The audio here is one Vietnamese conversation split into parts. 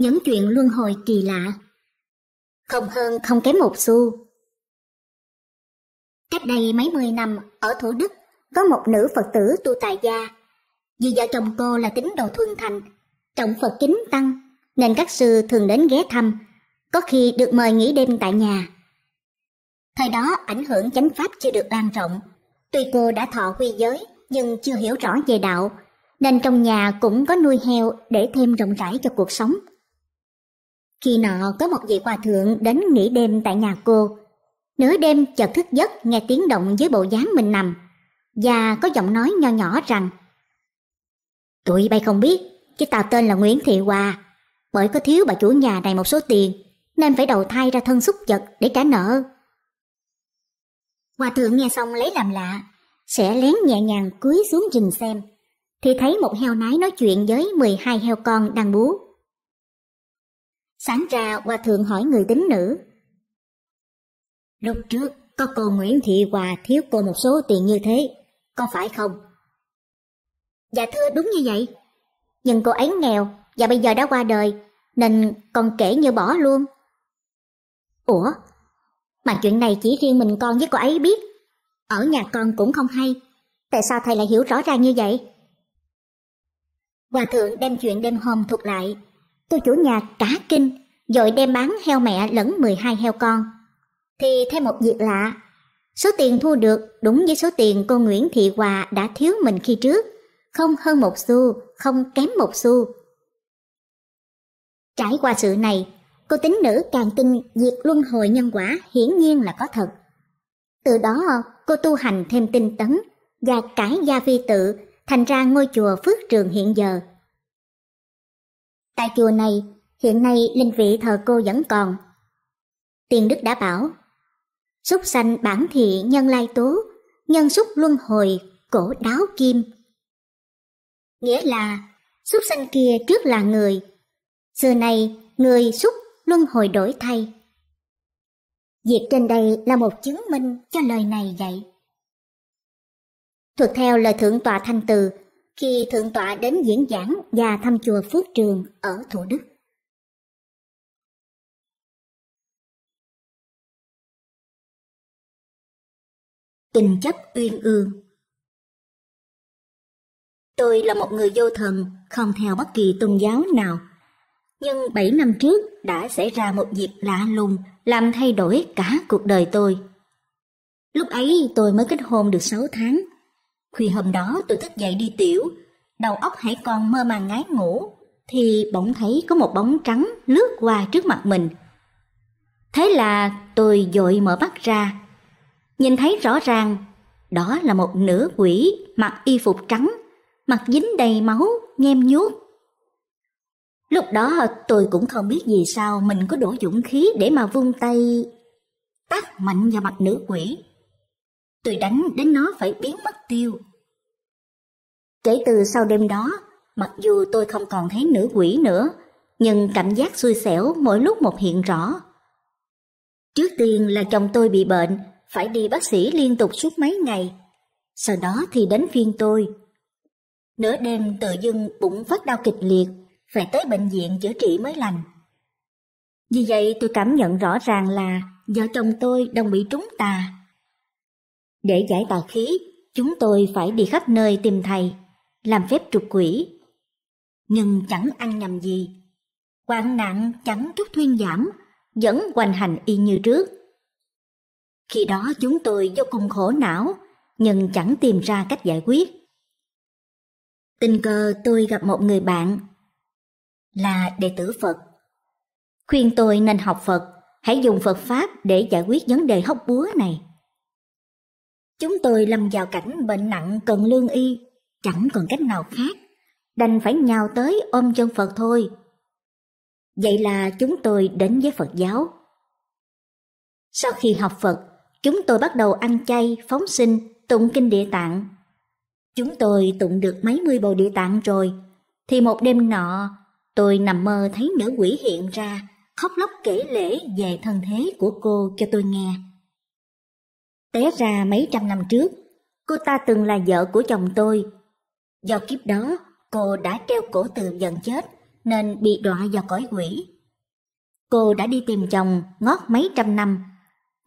những chuyện luân hồi kỳ lạ. Không hơn không kém một xu. Cách đây mấy mươi năm, ở Thủ Đức, có một nữ Phật tử tu tại gia. Vì vợ chồng cô là tín đồ thuần thành, trọng Phật kính tăng, nên các sư thường đến ghé thăm, có khi được mời nghỉ đêm tại nhà. Thời đó ảnh hưởng chánh pháp chưa được lan rộng, tuy cô đã thọ quy giới nhưng chưa hiểu rõ về đạo, nên trong nhà cũng có nuôi heo để thêm rộng rãi cho cuộc sống. Khi nọ có một vị hòa thượng đến nghỉ đêm tại nhà cô. Nửa đêm chợt thức giấc nghe tiếng động dưới bộ dáng mình nằm và có giọng nói nho nhỏ rằng Tụi bay không biết, chứ tao tên là Nguyễn Thị Hòa. Bởi có thiếu bà chủ nhà này một số tiền nên phải đầu thai ra thân xúc vật để trả nợ. Hòa thượng nghe xong lấy làm lạ, sẽ lén nhẹ nhàng cúi xuống rình xem thì thấy một heo nái nói chuyện với 12 heo con đang bú. Sáng ra Hòa Thượng hỏi người tính nữ. Lúc trước có cô Nguyễn Thị Hòa thiếu cô một số tiền như thế, có phải không? Dạ thưa đúng như vậy. Nhưng cô ấy nghèo và bây giờ đã qua đời, nên con kể như bỏ luôn. Ủa? Mà chuyện này chỉ riêng mình con với cô ấy biết. Ở nhà con cũng không hay. Tại sao thầy lại hiểu rõ ràng như vậy? Hòa thượng đem chuyện đêm hôm thuật lại, tôi chủ nhà cá kinh, rồi đem bán heo mẹ lẫn mười hai heo con. Thì thêm một việc lạ, số tiền thu được đúng với số tiền cô Nguyễn Thị Hòa đã thiếu mình khi trước, không hơn một xu, không kém một xu. Trải qua sự này, cô tính nữ càng tin việc luân hồi nhân quả hiển nhiên là có thật. Từ đó cô tu hành thêm tinh tấn và cải gia vi tự thành ra ngôi chùa Phước Trường hiện giờ Tại chùa này, hiện nay linh vị thờ cô vẫn còn. Tiền Đức đã bảo, Xúc sanh bản thị nhân lai tố, nhân xúc luân hồi, cổ đáo kim. Nghĩa là, xúc sanh kia trước là người, xưa nay người xúc luân hồi đổi thay. Việc trên đây là một chứng minh cho lời này vậy. Thuộc theo lời Thượng tọa Thanh Từ, khi Thượng tọa đến diễn giảng và thăm chùa Phước Trường ở Thủ Đức. Tình chấp uyên ương Tôi là một người vô thần, không theo bất kỳ tôn giáo nào. Nhưng 7 năm trước đã xảy ra một việc lạ lùng làm thay đổi cả cuộc đời tôi. Lúc ấy tôi mới kết hôn được 6 tháng Khuya hôm đó tôi thức dậy đi tiểu, đầu óc hãy còn mơ màng ngái ngủ, thì bỗng thấy có một bóng trắng lướt qua trước mặt mình. Thế là tôi dội mở mắt ra, nhìn thấy rõ ràng đó là một nữ quỷ mặc y phục trắng, mặt dính đầy máu, nhem nhuốc. Lúc đó tôi cũng không biết vì sao mình có đủ dũng khí để mà vung tay tác mạnh vào mặt nữ quỷ tôi đánh đến nó phải biến mất tiêu. Kể từ sau đêm đó, mặc dù tôi không còn thấy nữ quỷ nữa, nhưng cảm giác xui xẻo mỗi lúc một hiện rõ. Trước tiên là chồng tôi bị bệnh, phải đi bác sĩ liên tục suốt mấy ngày. Sau đó thì đến phiên tôi. Nửa đêm tự dưng bụng phát đau kịch liệt, phải tới bệnh viện chữa trị mới lành. Vì vậy tôi cảm nhận rõ ràng là do chồng tôi đang bị trúng tà. Để giải tà khí, chúng tôi phải đi khắp nơi tìm thầy, làm phép trục quỷ. Nhưng chẳng ăn nhầm gì. Hoạn nạn chẳng chút thuyên giảm, vẫn hoành hành y như trước. Khi đó chúng tôi vô cùng khổ não, nhưng chẳng tìm ra cách giải quyết. Tình cờ tôi gặp một người bạn là đệ tử Phật. Khuyên tôi nên học Phật, hãy dùng Phật Pháp để giải quyết vấn đề hóc búa này. Chúng tôi lâm vào cảnh bệnh nặng cần lương y, chẳng còn cách nào khác, đành phải nhào tới ôm chân Phật thôi. Vậy là chúng tôi đến với Phật giáo. Sau khi học Phật, chúng tôi bắt đầu ăn chay, phóng sinh, tụng kinh địa tạng. Chúng tôi tụng được mấy mươi bộ địa tạng rồi, thì một đêm nọ tôi nằm mơ thấy nữ quỷ hiện ra, khóc lóc kể lễ về thân thế của cô cho tôi nghe. Té ra mấy trăm năm trước, cô ta từng là vợ của chồng tôi. Do kiếp đó, cô đã treo cổ tự dần chết, nên bị đọa vào cõi quỷ. Cô đã đi tìm chồng ngót mấy trăm năm,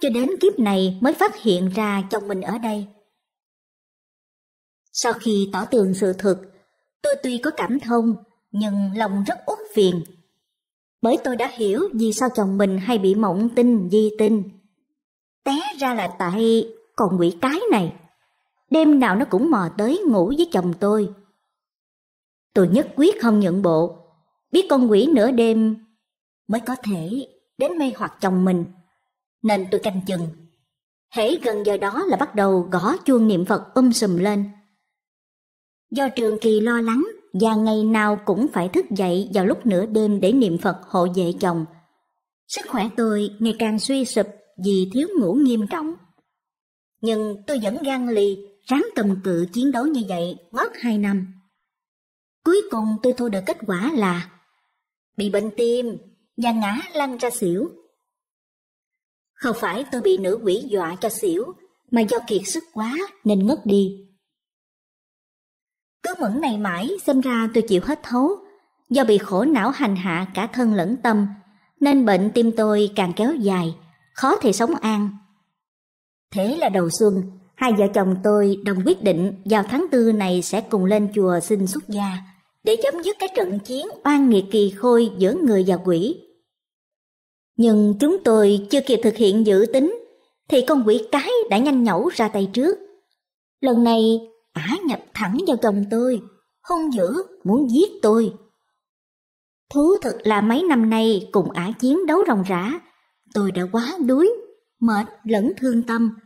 cho đến kiếp này mới phát hiện ra chồng mình ở đây. Sau khi tỏ tường sự thật, tôi tuy có cảm thông, nhưng lòng rất uất phiền. Bởi tôi đã hiểu vì sao chồng mình hay bị mộng tinh, di tinh, Té ra là tại con quỷ cái này. Đêm nào nó cũng mò tới ngủ với chồng tôi. Tôi nhất quyết không nhận bộ, biết con quỷ nửa đêm mới có thể đến mê hoặc chồng mình. Nên tôi canh chừng. Hễ gần giờ đó là bắt đầu gõ chuông niệm Phật um sùm lên. Do trường kỳ lo lắng và ngày nào cũng phải thức dậy vào lúc nửa đêm để niệm Phật hộ vệ chồng. Sức khỏe tôi ngày càng suy sụp vì thiếu ngủ nghiêm trọng. Nhưng tôi vẫn gan lì, ráng cầm cự chiến đấu như vậy mất hai năm. Cuối cùng tôi thu được kết quả là bị bệnh tim và ngã lăn ra xỉu. Không phải tôi bị nữ quỷ dọa cho xỉu, mà do kiệt sức quá nên ngất đi. Cứ mẫn này mãi xem ra tôi chịu hết thấu, do bị khổ não hành hạ cả thân lẫn tâm, nên bệnh tim tôi càng kéo dài, khó thể sống an. Thế là đầu xuân, hai vợ chồng tôi đồng quyết định vào tháng tư này sẽ cùng lên chùa xin xuất gia để chấm dứt cái trận chiến oan nghiệt kỳ khôi giữa người và quỷ. Nhưng chúng tôi chưa kịp thực hiện dự tính thì con quỷ cái đã nhanh nhẩu ra tay trước. Lần này ả nhập thẳng vào chồng tôi, hung dữ muốn giết tôi. Thú thực là mấy năm nay cùng ả chiến đấu ròng rã, tôi đã quá đuối, mệt lẫn thương tâm.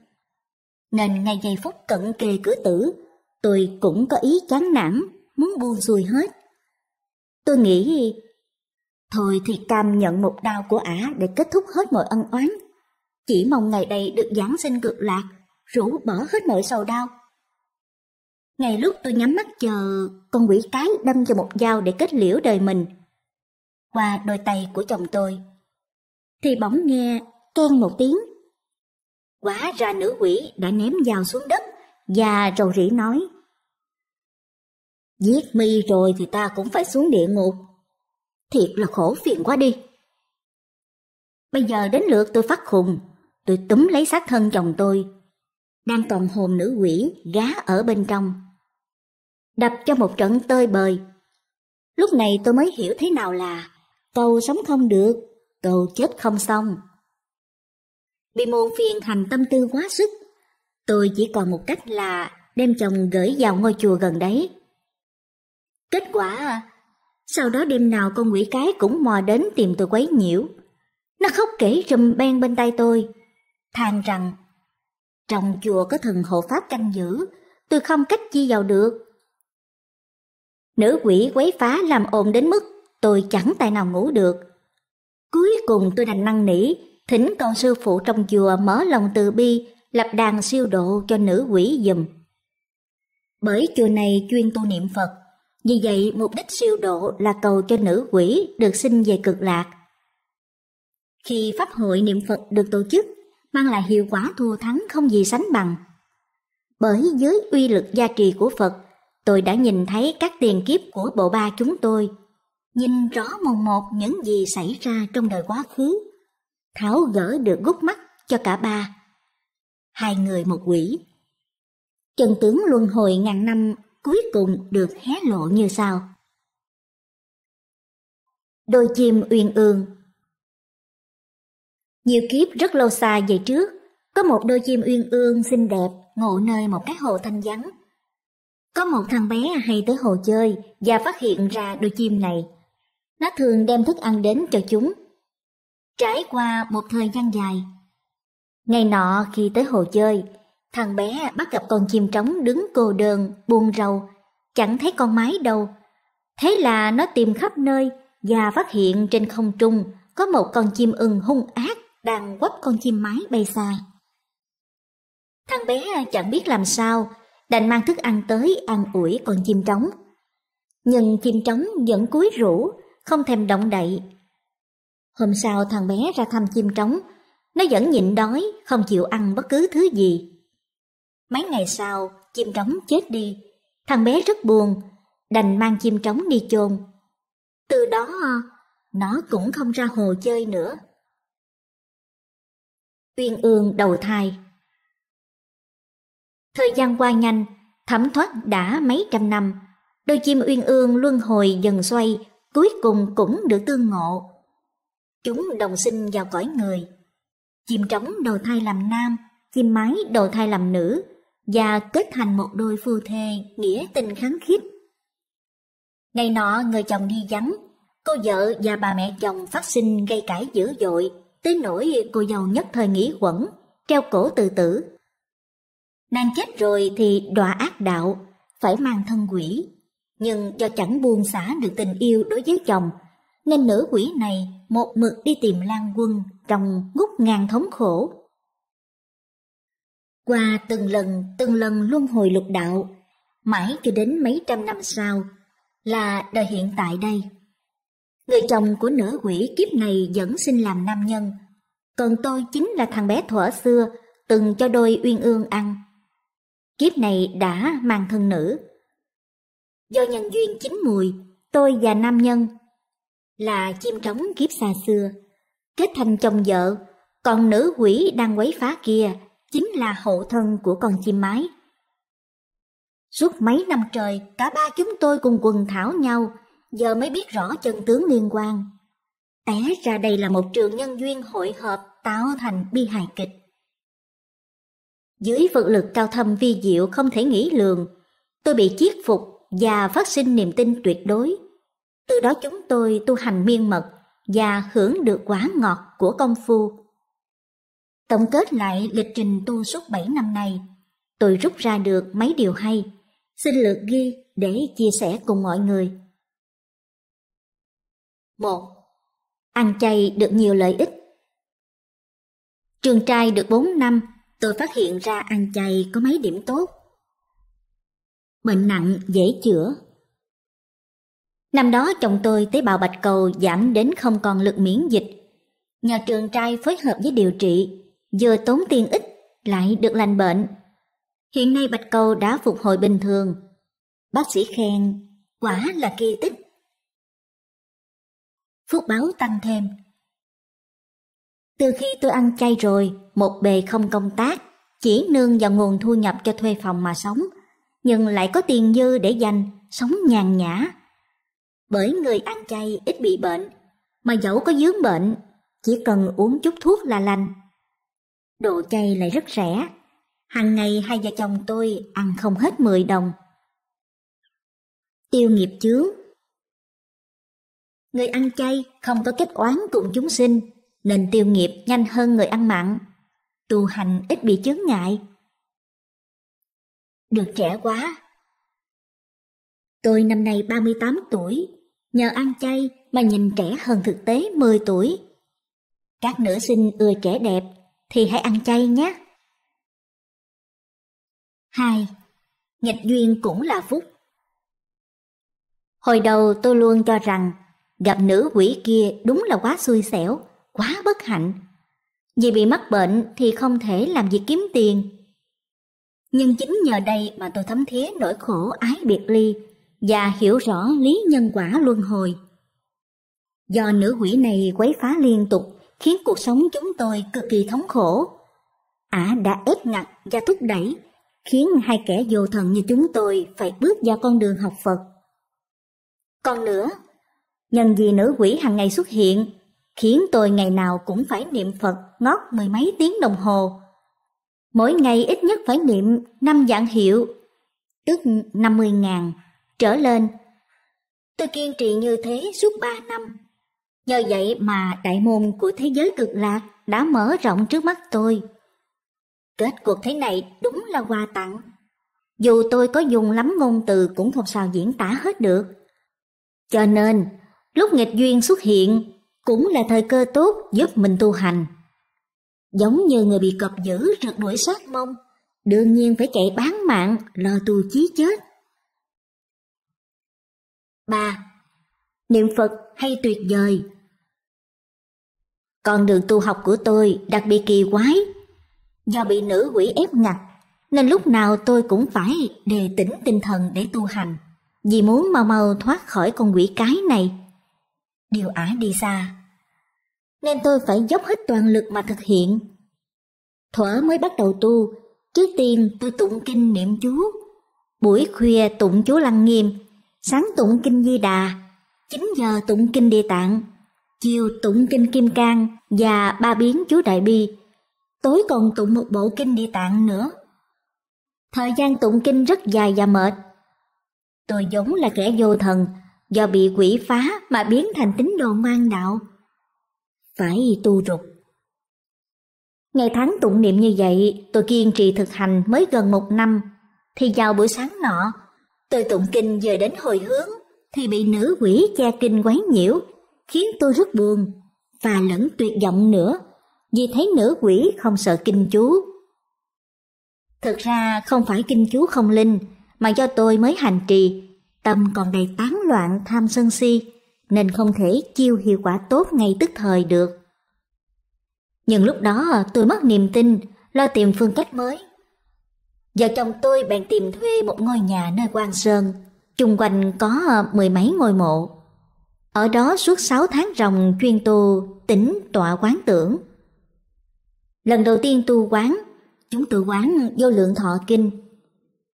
Nên ngay giây phút cận kề cửa tử, tôi cũng có ý chán nản, muốn buông xuôi hết. Tôi nghĩ, thôi thì cam nhận một đau của ả để kết thúc hết mọi ân oán. Chỉ mong ngày đây được giáng sinh cực lạc, rũ bỏ hết mọi sầu đau. ngày lúc tôi nhắm mắt chờ, con quỷ cái đâm cho một dao để kết liễu đời mình. Qua đôi tay của chồng tôi, thì bỗng nghe ken một tiếng. Quá ra nữ quỷ đã ném dao xuống đất và rầu rĩ nói. Giết mi rồi thì ta cũng phải xuống địa ngục. Thiệt là khổ phiền quá đi. Bây giờ đến lượt tôi phát khùng, tôi túm lấy xác thân chồng tôi, đang toàn hồn nữ quỷ gá ở bên trong. Đập cho một trận tơi bời. Lúc này tôi mới hiểu thế nào là câu sống không được câu chết không xong. bị muộn phiền thành tâm tư quá sức, tôi chỉ còn một cách là đem chồng gửi vào ngôi chùa gần đấy. Kết quả à, sau đó đêm nào con quỷ cái cũng mò đến tìm tôi quấy nhiễu. Nó khóc kể rùm ben bên tay tôi, than rằng trong chùa có thần hộ pháp canh giữ, tôi không cách chi vào được. Nữ quỷ quấy phá làm ồn đến mức tôi chẳng tài nào ngủ được, Cuối cùng tôi đành năn nỉ, thỉnh con sư phụ trong chùa mở lòng từ bi, lập đàn siêu độ cho nữ quỷ dùm. Bởi chùa này chuyên tu niệm Phật, vì vậy mục đích siêu độ là cầu cho nữ quỷ được sinh về cực lạc. Khi pháp hội niệm Phật được tổ chức, mang lại hiệu quả thua thắng không gì sánh bằng. Bởi dưới uy lực gia trì của Phật, tôi đã nhìn thấy các tiền kiếp của bộ ba chúng tôi nhìn rõ mồn một những gì xảy ra trong đời quá khứ, tháo gỡ được gút mắt cho cả ba. Hai người một quỷ. chân tướng luân hồi ngàn năm cuối cùng được hé lộ như sau. Đôi chim uyên ương Nhiều kiếp rất lâu xa về trước, có một đôi chim uyên ương xinh đẹp ngộ nơi một cái hồ thanh vắng. Có một thằng bé hay tới hồ chơi và phát hiện ra đôi chim này nó thường đem thức ăn đến cho chúng. Trải qua một thời gian dài, ngày nọ khi tới hồ chơi, thằng bé bắt gặp con chim trống đứng cô đơn, buồn rầu, chẳng thấy con mái đâu. Thế là nó tìm khắp nơi và phát hiện trên không trung có một con chim ưng hung ác đang quắp con chim mái bay xa. Thằng bé chẳng biết làm sao, đành mang thức ăn tới an ủi con chim trống. Nhưng chim trống vẫn cúi rũ, không thèm động đậy. Hôm sau thằng bé ra thăm chim trống, nó vẫn nhịn đói, không chịu ăn bất cứ thứ gì. Mấy ngày sau, chim trống chết đi, thằng bé rất buồn, đành mang chim trống đi chôn. Từ đó, nó cũng không ra hồ chơi nữa. Uyên ương đầu thai Thời gian qua nhanh, thấm thoát đã mấy trăm năm, đôi chim uyên ương luân hồi dần xoay cuối cùng cũng được tương ngộ. Chúng đồng sinh vào cõi người. Chim trống đầu thai làm nam, chim mái đầu thai làm nữ và kết thành một đôi phu thê nghĩa tình kháng khít. Ngày nọ người chồng đi vắng, cô vợ và bà mẹ chồng phát sinh gây cãi dữ dội, tới nỗi cô giàu nhất thời nghĩ quẩn, treo cổ tự tử. Nàng chết rồi thì đọa ác đạo, phải mang thân quỷ nhưng do chẳng buông xả được tình yêu đối với chồng, nên nữ quỷ này một mực đi tìm Lan Quân trong ngút ngàn thống khổ. Qua từng lần, từng lần luân hồi lục đạo, mãi cho đến mấy trăm năm sau, là đời hiện tại đây. Người chồng của nữ quỷ kiếp này vẫn sinh làm nam nhân, còn tôi chính là thằng bé thuở xưa từng cho đôi uyên ương ăn. Kiếp này đã mang thân nữ, do nhân duyên chín mùi, tôi và nam nhân là chim trống kiếp xa xưa, kết thành chồng vợ, còn nữ quỷ đang quấy phá kia chính là hộ thân của con chim mái. Suốt mấy năm trời, cả ba chúng tôi cùng quần thảo nhau, giờ mới biết rõ chân tướng liên quan. Té ra đây là một trường nhân duyên hội hợp tạo thành bi hài kịch. Dưới vật lực cao thâm vi diệu không thể nghĩ lường, tôi bị chiết phục và phát sinh niềm tin tuyệt đối. Từ đó chúng tôi tu hành miên mật và hưởng được quả ngọt của công phu. Tổng kết lại lịch trình tu suốt 7 năm này, tôi rút ra được mấy điều hay, xin lượt ghi để chia sẻ cùng mọi người. 1. Ăn chay được nhiều lợi ích Trường trai được 4 năm, tôi phát hiện ra ăn chay có mấy điểm tốt bệnh nặng dễ chữa. Năm đó chồng tôi tế bào bạch cầu giảm đến không còn lực miễn dịch. Nhờ trường trai phối hợp với điều trị, vừa tốn tiền ít lại được lành bệnh. Hiện nay bạch cầu đã phục hồi bình thường. Bác sĩ khen, quả là kỳ tích. Phúc báo tăng thêm. Từ khi tôi ăn chay rồi, một bề không công tác, chỉ nương vào nguồn thu nhập cho thuê phòng mà sống – nhưng lại có tiền dư để dành, sống nhàn nhã. Bởi người ăn chay ít bị bệnh, mà dẫu có dướng bệnh, chỉ cần uống chút thuốc là lành. Đồ chay lại rất rẻ, hàng ngày hai vợ chồng tôi ăn không hết 10 đồng. Tiêu nghiệp chướng Người ăn chay không có kết oán cùng chúng sinh, nên tiêu nghiệp nhanh hơn người ăn mặn. Tu hành ít bị chướng ngại, được trẻ quá. Tôi năm nay 38 tuổi, nhờ ăn chay mà nhìn trẻ hơn thực tế 10 tuổi. Các nữ sinh ưa trẻ đẹp thì hãy ăn chay nhé. 2. Nghịch duyên cũng là phúc Hồi đầu tôi luôn cho rằng gặp nữ quỷ kia đúng là quá xui xẻo, quá bất hạnh. Vì bị mắc bệnh thì không thể làm việc kiếm tiền, nhưng chính nhờ đây mà tôi thấm thía nỗi khổ ái biệt ly và hiểu rõ lý nhân quả luân hồi. Do nữ quỷ này quấy phá liên tục khiến cuộc sống chúng tôi cực kỳ thống khổ. Ả đã ép ngặt và thúc đẩy, khiến hai kẻ vô thần như chúng tôi phải bước vào con đường học Phật. Còn nữa, nhân vì nữ quỷ hàng ngày xuất hiện, khiến tôi ngày nào cũng phải niệm Phật ngót mười mấy tiếng đồng hồ, mỗi ngày ít nhất phải niệm năm dạng hiệu, tức năm mươi ngàn trở lên. Tôi kiên trì như thế suốt ba năm. Nhờ vậy mà đại môn của thế giới cực lạc đã mở rộng trước mắt tôi. Kết cuộc thế này đúng là quà tặng. Dù tôi có dùng lắm ngôn từ cũng không sao diễn tả hết được. Cho nên, lúc nghịch duyên xuất hiện cũng là thời cơ tốt giúp mình tu hành giống như người bị cọp dữ rượt đuổi sát mông, đương nhiên phải chạy bán mạng, lo tù chí chết. Ba Niệm Phật hay tuyệt vời Con đường tu học của tôi đặc biệt kỳ quái. Do bị nữ quỷ ép ngặt, nên lúc nào tôi cũng phải đề tỉnh tinh thần để tu hành, vì muốn mau mau thoát khỏi con quỷ cái này. Điều ả đi xa, nên tôi phải dốc hết toàn lực mà thực hiện. Thuở mới bắt đầu tu, trước tiên tôi tụng kinh niệm chú. Buổi khuya tụng chú lăng nghiêm, sáng tụng kinh di đà, 9 giờ tụng kinh địa tạng, chiều tụng kinh kim cang và ba biến chú đại bi, tối còn tụng một bộ kinh địa tạng nữa. Thời gian tụng kinh rất dài và mệt. Tôi giống là kẻ vô thần, do bị quỷ phá mà biến thành tín đồ ngoan đạo phải tu rục. Ngày tháng tụng niệm như vậy, tôi kiên trì thực hành mới gần một năm, thì vào buổi sáng nọ, tôi tụng kinh về đến hồi hướng, thì bị nữ quỷ che kinh quấy nhiễu, khiến tôi rất buồn và lẫn tuyệt vọng nữa, vì thấy nữ quỷ không sợ kinh chú. Thực ra không phải kinh chú không linh, mà do tôi mới hành trì, tâm còn đầy tán loạn tham sân si, nên không thể chiêu hiệu quả tốt ngay tức thời được. Nhưng lúc đó tôi mất niềm tin, lo tìm phương cách mới. Vợ chồng tôi bèn tìm thuê một ngôi nhà nơi Quang Sơn, chung quanh có mười mấy ngôi mộ. Ở đó suốt sáu tháng ròng chuyên tu, tính tọa quán tưởng. Lần đầu tiên tu quán, chúng tự quán vô lượng thọ kinh.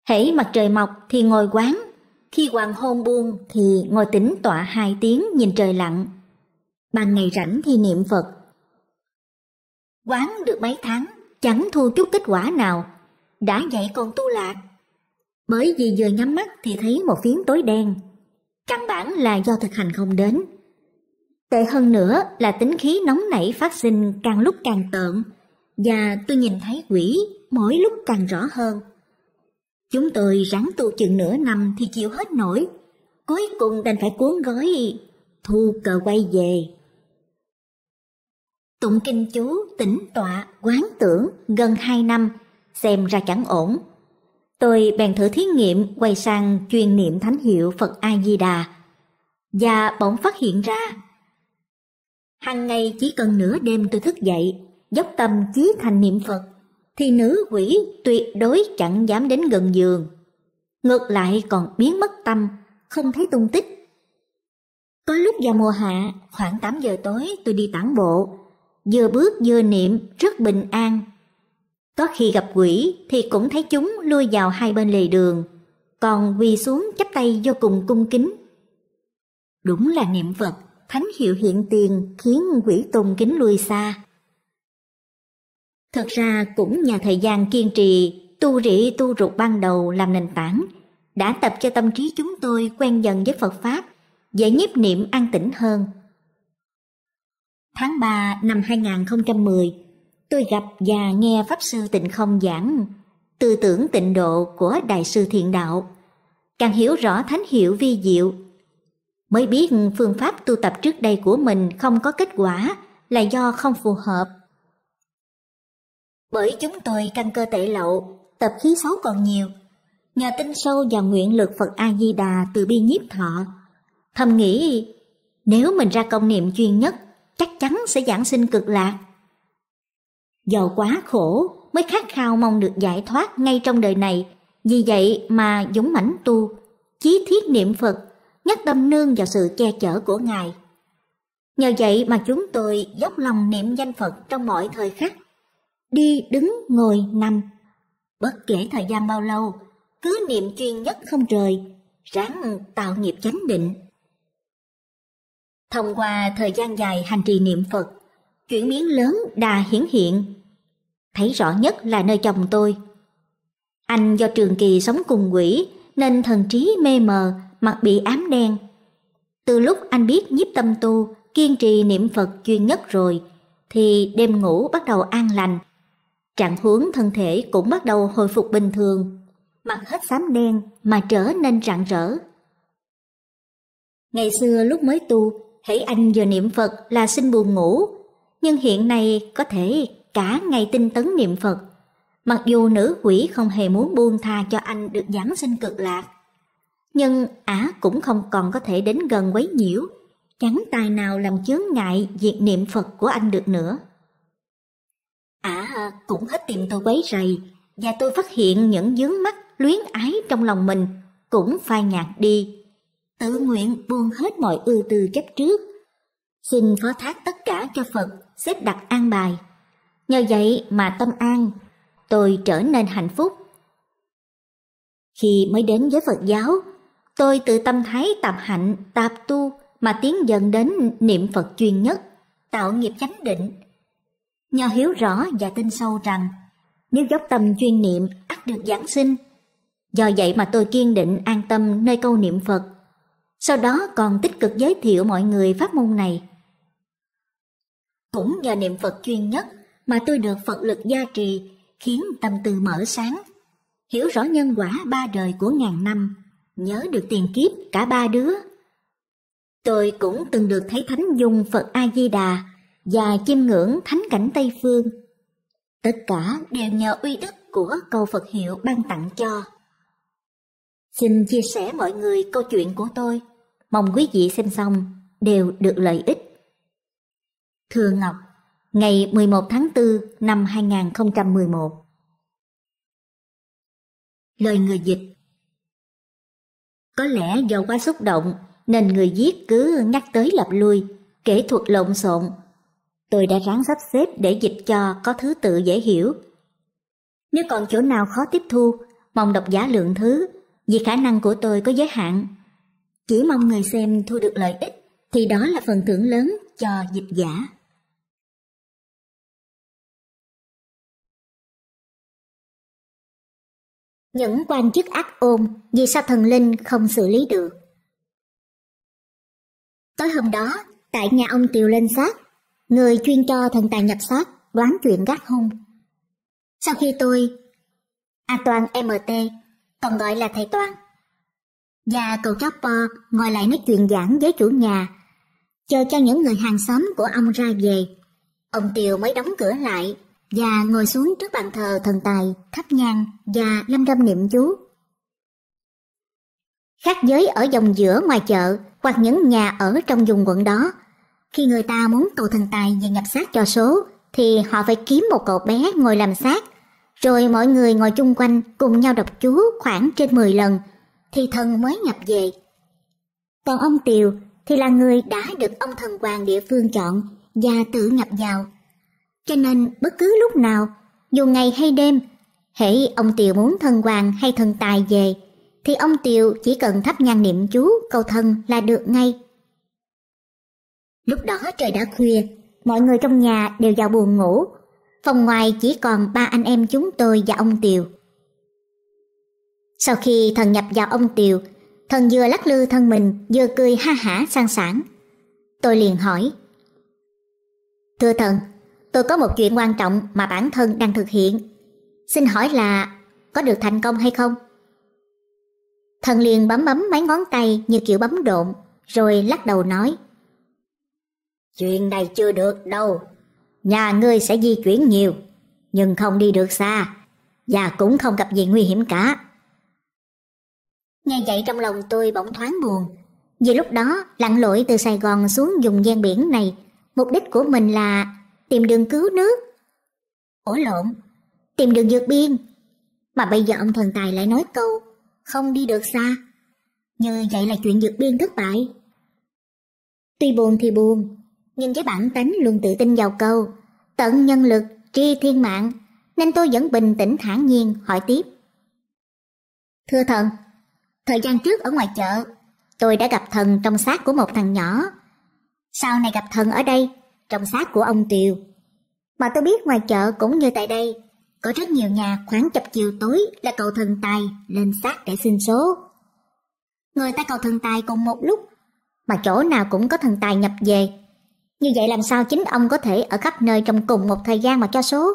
Hãy mặt trời mọc thì ngồi quán khi hoàng hôn buông thì ngồi tĩnh tọa hai tiếng nhìn trời lặng. Ban ngày rảnh thì niệm Phật. Quán được mấy tháng, chẳng thu chút kết quả nào. Đã vậy còn tu lạc. Bởi vì vừa nhắm mắt thì thấy một phiến tối đen. Căn bản là do thực hành không đến. Tệ hơn nữa là tính khí nóng nảy phát sinh càng lúc càng tợn. Và tôi nhìn thấy quỷ mỗi lúc càng rõ hơn Chúng tôi ráng tu chừng nửa năm thì chịu hết nổi. Cuối cùng đành phải cuốn gói thu cờ quay về. Tụng kinh chú, tĩnh tọa, quán tưởng gần hai năm, xem ra chẳng ổn. Tôi bèn thử thí nghiệm quay sang chuyên niệm thánh hiệu Phật A-di-đà. Và bỗng phát hiện ra. Hằng ngày chỉ cần nửa đêm tôi thức dậy, dốc tâm chí thành niệm Phật thì nữ quỷ tuyệt đối chẳng dám đến gần giường. Ngược lại còn biến mất tâm, không thấy tung tích. Có lúc vào mùa hạ, khoảng 8 giờ tối tôi đi tản bộ, vừa bước vừa niệm rất bình an. Có khi gặp quỷ thì cũng thấy chúng lui vào hai bên lề đường, còn quỳ xuống chắp tay vô cùng cung kính. Đúng là niệm phật, thánh hiệu hiện tiền khiến quỷ tôn kính lui xa. Thật ra cũng nhờ thời gian kiên trì, tu rỉ tu ruột ban đầu làm nền tảng, đã tập cho tâm trí chúng tôi quen dần với Phật Pháp, dễ nhiếp niệm an tĩnh hơn. Tháng 3 năm 2010, tôi gặp và nghe Pháp Sư Tịnh Không giảng tư tưởng tịnh độ của Đại sư Thiện Đạo, càng hiểu rõ thánh hiệu vi diệu. Mới biết phương pháp tu tập trước đây của mình không có kết quả là do không phù hợp bởi chúng tôi căn cơ tệ lậu, tập khí xấu còn nhiều. Nhờ tin sâu và nguyện lực Phật A-di-đà từ bi nhiếp thọ, thầm nghĩ nếu mình ra công niệm chuyên nhất, chắc chắn sẽ giảng sinh cực lạc. Giàu quá khổ mới khát khao mong được giải thoát ngay trong đời này, vì vậy mà dũng mãnh tu, chí thiết niệm Phật, nhất tâm nương vào sự che chở của Ngài. Nhờ vậy mà chúng tôi dốc lòng niệm danh Phật trong mọi thời khắc đi đứng ngồi nằm. Bất kể thời gian bao lâu, cứ niệm chuyên nhất không rời, ráng tạo nghiệp chánh định. Thông qua thời gian dài hành trì niệm Phật, chuyển biến lớn đà hiển hiện. Thấy rõ nhất là nơi chồng tôi. Anh do trường kỳ sống cùng quỷ nên thần trí mê mờ, mặt bị ám đen. Từ lúc anh biết nhiếp tâm tu, kiên trì niệm Phật chuyên nhất rồi, thì đêm ngủ bắt đầu an lành, trạng huống thân thể cũng bắt đầu hồi phục bình thường, mặt hết xám đen mà trở nên rạng rỡ. Ngày xưa lúc mới tu, thấy anh vừa niệm Phật là xin buồn ngủ, nhưng hiện nay có thể cả ngày tinh tấn niệm Phật. Mặc dù nữ quỷ không hề muốn buông tha cho anh được giáng sinh cực lạc, nhưng ả cũng không còn có thể đến gần quấy nhiễu, chẳng tài nào làm chướng ngại việc niệm Phật của anh được nữa ả à, cũng hết tìm tôi quấy rầy, và tôi phát hiện những dướng mắt luyến ái trong lòng mình cũng phai nhạt đi. Tự nguyện buông hết mọi ưu tư chấp trước. Xin phó thác tất cả cho Phật xếp đặt an bài. Nhờ vậy mà tâm an, tôi trở nên hạnh phúc. Khi mới đến với Phật giáo, tôi từ tâm thái tạp hạnh, tạp tu mà tiến dần đến niệm Phật chuyên nhất, tạo nghiệp chánh định Nho hiểu rõ và tin sâu rằng nếu dốc tâm chuyên niệm ắt được giảng sinh. Do vậy mà tôi kiên định an tâm nơi câu niệm Phật. Sau đó còn tích cực giới thiệu mọi người pháp môn này. Cũng nhờ niệm Phật chuyên nhất mà tôi được Phật lực gia trì khiến tâm tư mở sáng, hiểu rõ nhân quả ba đời của ngàn năm, nhớ được tiền kiếp cả ba đứa. Tôi cũng từng được thấy Thánh Dung Phật A-di-đà và chiêm ngưỡng thánh cảnh Tây Phương. Tất cả đều nhờ uy đức của câu Phật hiệu ban tặng cho. Xin chia sẻ mọi người câu chuyện của tôi, mong quý vị xem xong đều được lợi ích. Thưa Ngọc, ngày 11 tháng 4 năm 2011 Lời người dịch Có lẽ do quá xúc động nên người viết cứ nhắc tới lặp lui, kể thuật lộn xộn Tôi đã ráng sắp xếp để dịch cho có thứ tự dễ hiểu. Nếu còn chỗ nào khó tiếp thu, mong độc giả lượng thứ, vì khả năng của tôi có giới hạn. Chỉ mong người xem thu được lợi ích, thì đó là phần thưởng lớn cho dịch giả. Những quan chức ác ôn vì sao thần linh không xử lý được. Tối hôm đó, tại nhà ông Tiều lên xác, người chuyên cho thần tài nhập sát đoán chuyện gác hung. Sau khi tôi, A Toàn MT, còn gọi là thầy Toan, và cậu po ngồi lại nói chuyện giảng với chủ nhà, chờ cho những người hàng xóm của ông ra về. Ông Tiều mới đóng cửa lại và ngồi xuống trước bàn thờ thần tài, thắp nhang và lâm râm niệm chú. Khác giới ở dòng giữa ngoài chợ hoặc những nhà ở trong vùng quận đó khi người ta muốn cầu thần tài về nhập xác cho số, thì họ phải kiếm một cậu bé ngồi làm xác. Rồi mọi người ngồi chung quanh cùng nhau đọc chú khoảng trên 10 lần, thì thần mới nhập về. Còn ông Tiều thì là người đã được ông thần hoàng địa phương chọn và tự nhập vào. Cho nên bất cứ lúc nào, dù ngày hay đêm, hễ ông Tiều muốn thần hoàng hay thần tài về, thì ông Tiều chỉ cần thắp nhang niệm chú cầu thần là được ngay. Lúc đó trời đã khuya, mọi người trong nhà đều vào buồn ngủ. Phòng ngoài chỉ còn ba anh em chúng tôi và ông Tiều. Sau khi thần nhập vào ông Tiều, thần vừa lắc lư thân mình vừa cười ha hả sang sảng. Tôi liền hỏi. Thưa thần, tôi có một chuyện quan trọng mà bản thân đang thực hiện. Xin hỏi là có được thành công hay không? Thần liền bấm bấm mấy ngón tay như kiểu bấm độn, rồi lắc đầu nói. Chuyện này chưa được đâu. Nhà ngươi sẽ di chuyển nhiều, nhưng không đi được xa, và cũng không gặp gì nguy hiểm cả. Nghe vậy trong lòng tôi bỗng thoáng buồn. Vì lúc đó, lặn lội từ Sài Gòn xuống vùng gian biển này, mục đích của mình là tìm đường cứu nước. Ủa lộn, tìm đường vượt biên. Mà bây giờ ông thần tài lại nói câu, không đi được xa. Như vậy là chuyện vượt biên thất bại. Tuy buồn thì buồn, nhưng với bản tính luôn tự tin vào câu tận nhân lực tri thiên mạng nên tôi vẫn bình tĩnh thản nhiên hỏi tiếp thưa thần thời gian trước ở ngoài chợ tôi đã gặp thần trong xác của một thằng nhỏ sau này gặp thần ở đây trong xác của ông tiều mà tôi biết ngoài chợ cũng như tại đây có rất nhiều nhà khoáng chập chiều tối là cầu thần tài lên xác để xin số người ta cầu thần tài cùng một lúc mà chỗ nào cũng có thần tài nhập về như vậy làm sao chính ông có thể ở khắp nơi trong cùng một thời gian mà cho số?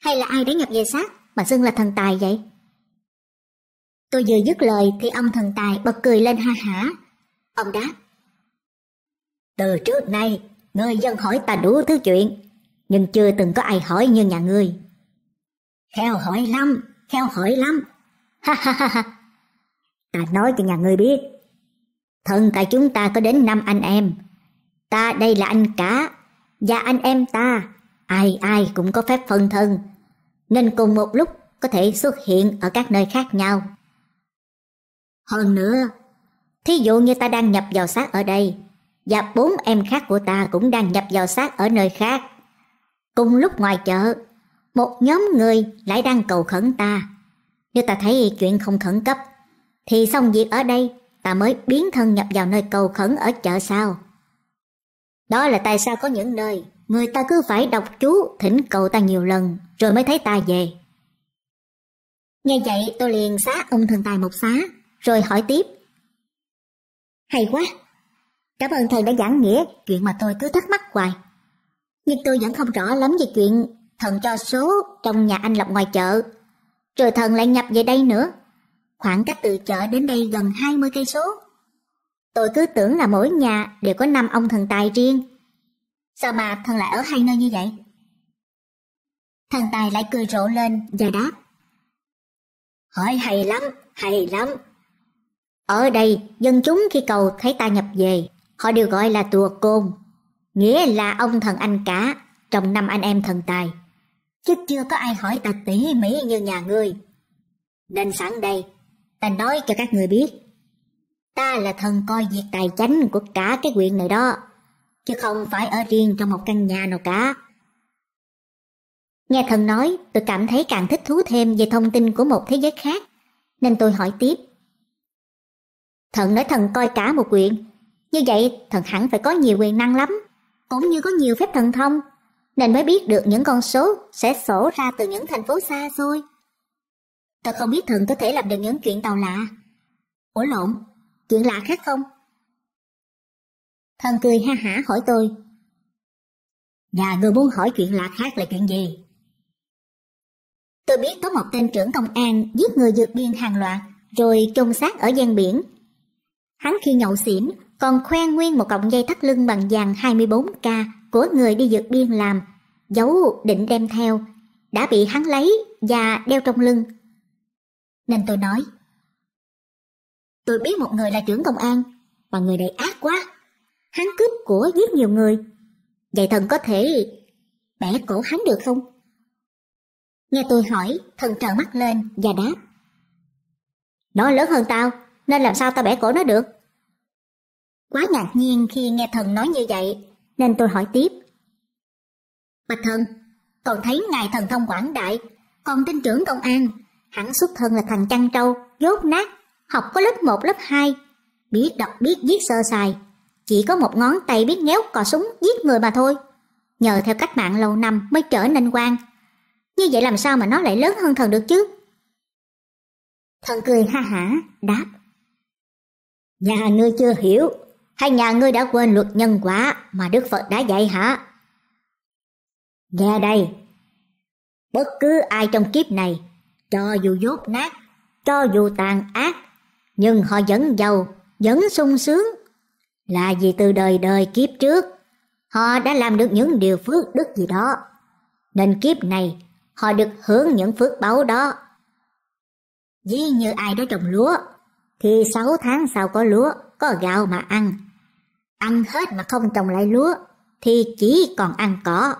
Hay là ai đã nhập về xác mà xưng là thần tài vậy? Tôi vừa dứt lời thì ông thần tài bật cười lên ha hả. Ông đáp. Từ trước nay, người dân hỏi ta đủ thứ chuyện, nhưng chưa từng có ai hỏi như nhà ngươi. Kheo hỏi lắm, kheo hỏi lắm. Ha ha ha ha. Ta nói cho nhà ngươi biết, thần tài chúng ta có đến năm anh em, Ta đây là anh cả, và anh em ta, ai ai cũng có phép phân thân, nên cùng một lúc có thể xuất hiện ở các nơi khác nhau. Hơn nữa, thí dụ như ta đang nhập vào xác ở đây, và bốn em khác của ta cũng đang nhập vào xác ở nơi khác. Cùng lúc ngoài chợ, một nhóm người lại đang cầu khẩn ta. Nếu ta thấy chuyện không khẩn cấp, thì xong việc ở đây ta mới biến thân nhập vào nơi cầu khẩn ở chợ sao. Đó là tại sao có những nơi người ta cứ phải đọc chú thỉnh cầu ta nhiều lần rồi mới thấy ta về. Nghe vậy tôi liền xá ông thần tài một xá rồi hỏi tiếp. Hay quá! Cảm ơn thầy đã giảng nghĩa chuyện mà tôi cứ thắc mắc hoài. Nhưng tôi vẫn không rõ lắm về chuyện thần cho số trong nhà anh Lộc ngoài chợ. Rồi thần lại nhập về đây nữa. Khoảng cách từ chợ đến đây gần 20 cây số. Tôi cứ tưởng là mỗi nhà đều có năm ông thần tài riêng. Sao mà thần lại ở hai nơi như vậy? Thần tài lại cười rộ lên và dạ đáp. Hỏi hay lắm, hay lắm. Ở đây, dân chúng khi cầu thấy ta nhập về, họ đều gọi là tùa côn. Nghĩa là ông thần anh cả, trong năm anh em thần tài. Chứ chưa có ai hỏi ta tỉ mỉ như nhà ngươi. Nên sẵn đây, ta nói cho các người biết Ta là thần coi việc tài chánh của cả cái quyền này đó, chứ không phải ở riêng trong một căn nhà nào cả. Nghe thần nói, tôi cảm thấy càng thích thú thêm về thông tin của một thế giới khác, nên tôi hỏi tiếp. Thần nói thần coi cả một quyền như vậy thần hẳn phải có nhiều quyền năng lắm, cũng như có nhiều phép thần thông, nên mới biết được những con số sẽ sổ ra từ những thành phố xa xôi. Tôi không biết thần có thể làm được những chuyện tàu lạ. Ủa lộn, chuyện lạ khác không? Thần cười ha hả hỏi tôi. Dạ, người muốn hỏi chuyện lạ khác là chuyện gì? Tôi biết có một tên trưởng công an giết người vượt biên hàng loạt rồi chôn xác ở gian biển. Hắn khi nhậu xỉn còn khoe nguyên một cọng dây thắt lưng bằng vàng 24K của người đi vượt biên làm, giấu định đem theo, đã bị hắn lấy và đeo trong lưng. Nên tôi nói, Tôi biết một người là trưởng công an, mà người này ác quá. Hắn cướp của giết nhiều người. Vậy thần có thể bẻ cổ hắn được không? Nghe tôi hỏi, thần trợn mắt lên và đáp. Nó lớn hơn tao, nên làm sao tao bẻ cổ nó được? Quá ngạc nhiên khi nghe thần nói như vậy, nên tôi hỏi tiếp. Bạch thần, còn thấy ngài thần thông quảng đại, còn tin trưởng công an, hẳn xuất thân là thằng chăn trâu, dốt nát, học có lớp 1, lớp 2, biết đọc biết viết sơ sài, chỉ có một ngón tay biết nhéo cò súng giết người mà thôi. Nhờ theo cách mạng lâu năm mới trở nên quan. Như vậy làm sao mà nó lại lớn hơn thần được chứ? Thần cười ha hả, đáp. Nhà ngươi chưa hiểu, hay nhà ngươi đã quên luật nhân quả mà Đức Phật đã dạy hả? Nghe đây, bất cứ ai trong kiếp này, cho dù dốt nát, cho dù tàn ác, nhưng họ vẫn giàu, vẫn sung sướng. Là vì từ đời đời kiếp trước, họ đã làm được những điều phước đức gì đó. Nên kiếp này, họ được hưởng những phước báu đó. Ví như ai đó trồng lúa, thì 6 tháng sau có lúa, có gạo mà ăn. Ăn hết mà không trồng lại lúa, thì chỉ còn ăn cỏ.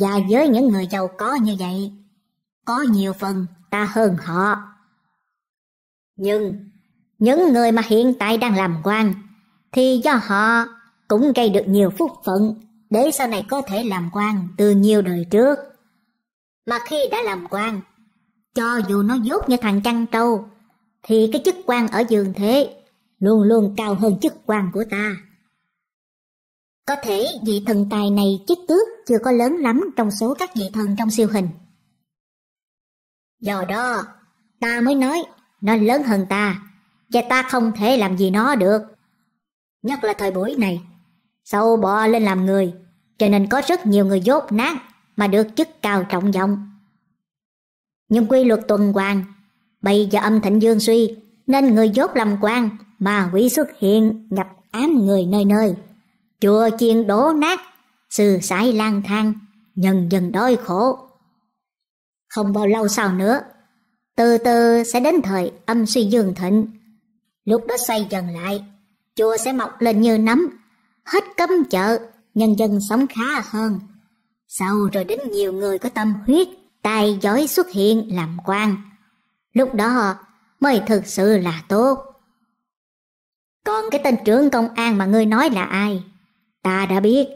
Và với những người giàu có như vậy, có nhiều phần ta hơn họ. Nhưng những người mà hiện tại đang làm quan thì do họ cũng gây được nhiều phúc phận để sau này có thể làm quan từ nhiều đời trước. Mà khi đã làm quan, cho dù nó dốt như thằng chăn trâu, thì cái chức quan ở giường thế luôn luôn cao hơn chức quan của ta. Có thể vị thần tài này chức tước chưa có lớn lắm trong số các vị thần trong siêu hình. Do đó, ta mới nói nó lớn hơn ta, và ta không thể làm gì nó được. Nhất là thời buổi này, xã ô bò lên làm người, cho nên có rất nhiều người dốt nát mà được chức cao trọng vọng. Nhưng quy luật tuần hoàn, bây giờ âm thịnh dương suy, nên người dốt làm quan mà quỷ xuất hiện ngập ám người nơi nơi. Chùa chiên đổ nát, sư sải lang thang, nhân dân đói khổ. Không bao lâu sau nữa, từ từ sẽ đến thời âm suy dương thịnh. Lúc đó xoay dần lại, chùa sẽ mọc lên như nấm, hết cấm chợ, nhân dân sống khá hơn. Sau rồi đến nhiều người có tâm huyết, tài giỏi xuất hiện làm quan. Lúc đó mới thực sự là tốt. Còn cái tên trưởng công an mà ngươi nói là ai? Ta đã biết.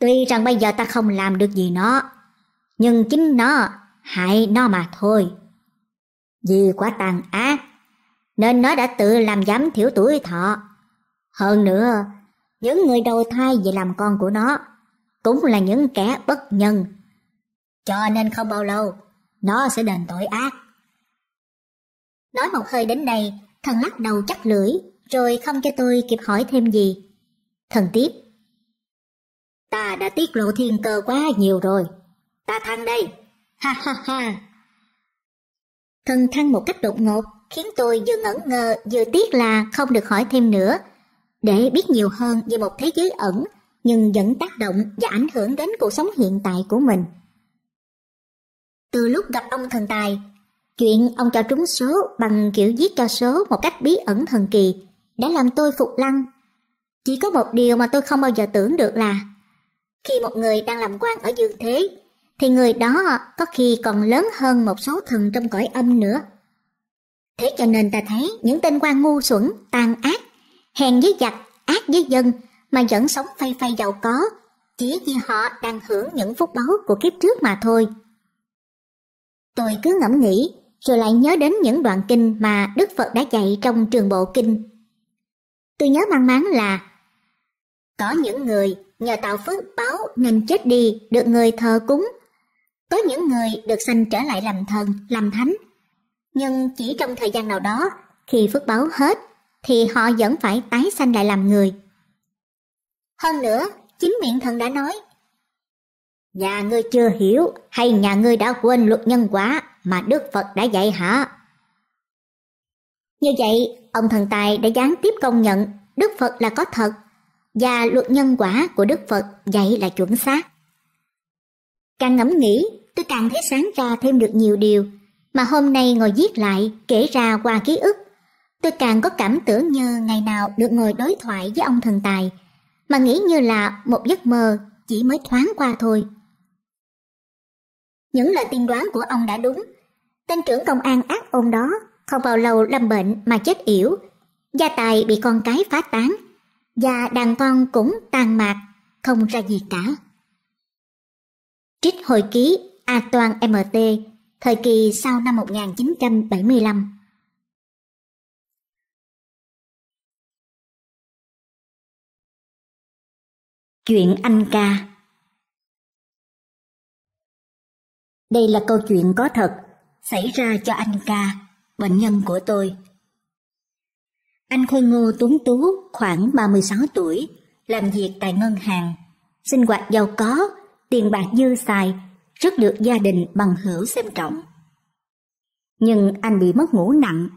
Tuy rằng bây giờ ta không làm được gì nó, nhưng chính nó hại nó mà thôi. Vì quá tàn ác, nên nó đã tự làm giảm thiểu tuổi thọ. Hơn nữa, những người đầu thai về làm con của nó cũng là những kẻ bất nhân. Cho nên không bao lâu, nó sẽ đền tội ác. Nói một hơi đến đây, thần lắc đầu chắc lưỡi, rồi không cho tôi kịp hỏi thêm gì. Thần tiếp. Ta đã tiết lộ thiên cơ quá nhiều rồi. Ta thăng đây. Ha ha ha thân thăng một cách đột ngột, khiến tôi vừa ngẩn ngơ vừa tiếc là không được hỏi thêm nữa. Để biết nhiều hơn về một thế giới ẩn, nhưng vẫn tác động và ảnh hưởng đến cuộc sống hiện tại của mình. Từ lúc gặp ông thần tài, chuyện ông cho trúng số bằng kiểu giết cho số một cách bí ẩn thần kỳ đã làm tôi phục lăng. Chỉ có một điều mà tôi không bao giờ tưởng được là khi một người đang làm quan ở dương thế thì người đó có khi còn lớn hơn một số thần trong cõi âm nữa. Thế cho nên ta thấy những tên quan ngu xuẩn, tàn ác, hèn với giặc, ác với dân mà vẫn sống phay phay giàu có, chỉ vì họ đang hưởng những phúc báu của kiếp trước mà thôi. Tôi cứ ngẫm nghĩ, rồi lại nhớ đến những đoạn kinh mà Đức Phật đã dạy trong trường bộ kinh. Tôi nhớ mang máng là Có những người nhờ tạo phước báo nên chết đi được người thờ cúng có những người được sanh trở lại làm thần, làm thánh. Nhưng chỉ trong thời gian nào đó, khi phước báo hết, thì họ vẫn phải tái sanh lại làm người. Hơn nữa, chính miệng thần đã nói, Nhà ngươi chưa hiểu hay nhà ngươi đã quên luật nhân quả mà Đức Phật đã dạy hả? Như vậy, ông thần tài đã gián tiếp công nhận Đức Phật là có thật và luật nhân quả của Đức Phật dạy là chuẩn xác. Càng ngẫm nghĩ tôi càng thấy sáng ra thêm được nhiều điều mà hôm nay ngồi viết lại kể ra qua ký ức tôi càng có cảm tưởng như ngày nào được ngồi đối thoại với ông thần tài mà nghĩ như là một giấc mơ chỉ mới thoáng qua thôi những lời tiên đoán của ông đã đúng tên trưởng công an ác ôn đó không bao lâu lâm bệnh mà chết yểu gia tài bị con cái phá tán và đàn con cũng tan mạc không ra gì cả trích hồi ký A Toan MT, thời kỳ sau năm 1975. Chuyện Anh Ca Đây là câu chuyện có thật, xảy ra cho anh Ca, bệnh nhân của tôi. Anh Khôi Ngô Tuấn Tú, khoảng 36 tuổi, làm việc tại ngân hàng, sinh hoạt giàu có, tiền bạc dư xài rất được gia đình bằng hữu xem trọng. Nhưng anh bị mất ngủ nặng.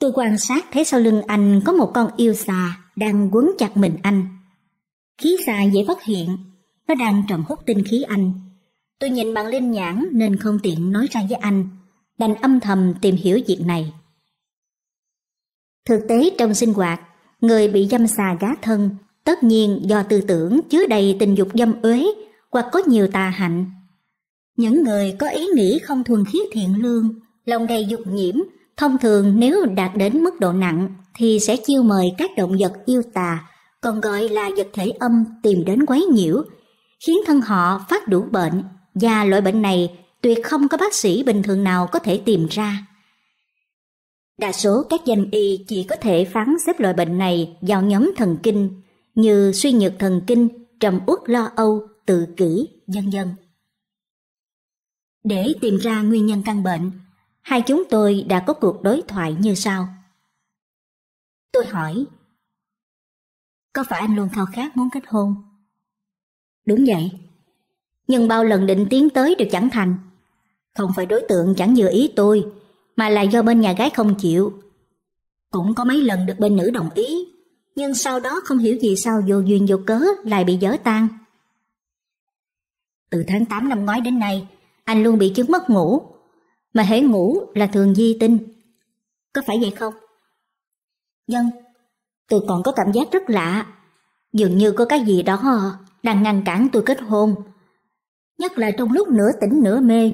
Tôi quan sát thấy sau lưng anh có một con yêu xà đang quấn chặt mình anh. Khí xà dễ phát hiện, nó đang trầm hút tinh khí anh. Tôi nhìn bằng linh nhãn nên không tiện nói ra với anh, đành âm thầm tìm hiểu việc này. Thực tế trong sinh hoạt, người bị dâm xà gá thân tất nhiên do tư tưởng chứa đầy tình dục dâm uế hoặc có nhiều tà hạnh những người có ý nghĩ không thuần khiết thiện lương, lòng đầy dục nhiễm, thông thường nếu đạt đến mức độ nặng thì sẽ chiêu mời các động vật yêu tà, còn gọi là vật thể âm tìm đến quấy nhiễu, khiến thân họ phát đủ bệnh, và loại bệnh này tuyệt không có bác sĩ bình thường nào có thể tìm ra. Đa số các danh y chỉ có thể phán xếp loại bệnh này vào nhóm thần kinh như suy nhược thần kinh, trầm uất lo âu, tự kỷ, vân vân. Để tìm ra nguyên nhân căn bệnh, hai chúng tôi đã có cuộc đối thoại như sau. Tôi hỏi, có phải anh luôn khao khát muốn kết hôn? Đúng vậy, nhưng bao lần định tiến tới đều chẳng thành. Không phải đối tượng chẳng vừa ý tôi, mà là do bên nhà gái không chịu. Cũng có mấy lần được bên nữ đồng ý, nhưng sau đó không hiểu vì sao vô duyên vô cớ lại bị dở tan. Từ tháng 8 năm ngoái đến nay, anh luôn bị chứng mất ngủ, mà hễ ngủ là thường di tinh. Có phải vậy không? Dân, vâng, tôi còn có cảm giác rất lạ, dường như có cái gì đó đang ngăn cản tôi kết hôn. Nhất là trong lúc nửa tỉnh nửa mê,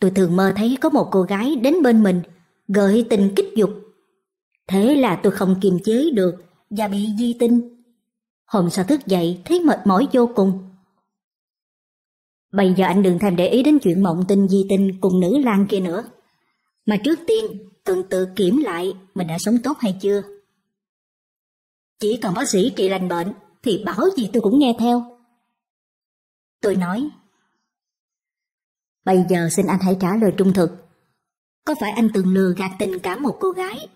tôi thường mơ thấy có một cô gái đến bên mình, gợi tình kích dục. Thế là tôi không kiềm chế được và bị di tinh. Hôm sau thức dậy thấy mệt mỏi vô cùng. Bây giờ anh đừng thèm để ý đến chuyện mộng tinh di tinh cùng nữ lang kia nữa. Mà trước tiên, cần tự kiểm lại mình đã sống tốt hay chưa. Chỉ cần bác sĩ trị lành bệnh thì bảo gì tôi cũng nghe theo. Tôi nói, Bây giờ xin anh hãy trả lời trung thực. Có phải anh từng lừa gạt tình cảm một cô gái?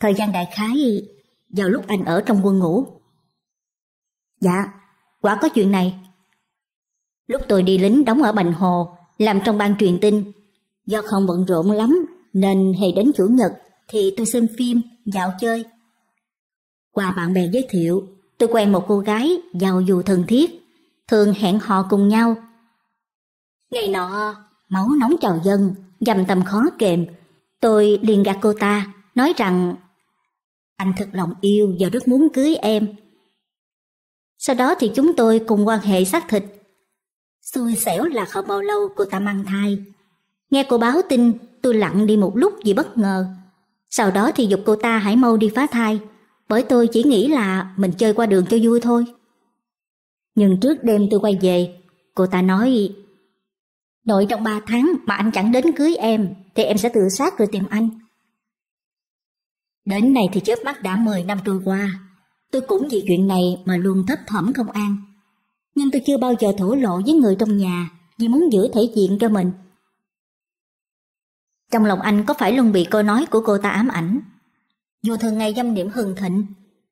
Thời gian đại khái vào lúc anh ở trong quân ngũ. Dạ, quả có chuyện này. Lúc tôi đi lính đóng ở Bành Hồ, làm trong ban truyền tin, do không bận rộn lắm nên hề đến chủ nhật thì tôi xem phim, dạo chơi. Qua bạn bè giới thiệu, tôi quen một cô gái giàu dù thân thiết, thường hẹn hò cùng nhau. Ngày nọ, máu nóng trào dân, dầm tầm khó kềm, tôi liền gạt cô ta, nói rằng anh thật lòng yêu và rất muốn cưới em. Sau đó thì chúng tôi cùng quan hệ xác thịt Xui xẻo là không bao lâu cô ta mang thai. Nghe cô báo tin, tôi lặng đi một lúc vì bất ngờ. Sau đó thì dục cô ta hãy mau đi phá thai, bởi tôi chỉ nghĩ là mình chơi qua đường cho vui thôi. Nhưng trước đêm tôi quay về, cô ta nói Nội trong ba tháng mà anh chẳng đến cưới em thì em sẽ tự sát rồi tìm anh. Đến này thì chớp mắt đã 10 năm trôi qua, tôi cũng vì chuyện này mà luôn thấp thỏm không an nhưng tôi chưa bao giờ thổ lộ với người trong nhà vì muốn giữ thể diện cho mình. Trong lòng anh có phải luôn bị câu nói của cô ta ám ảnh? Dù thường ngày dâm niệm hừng thịnh,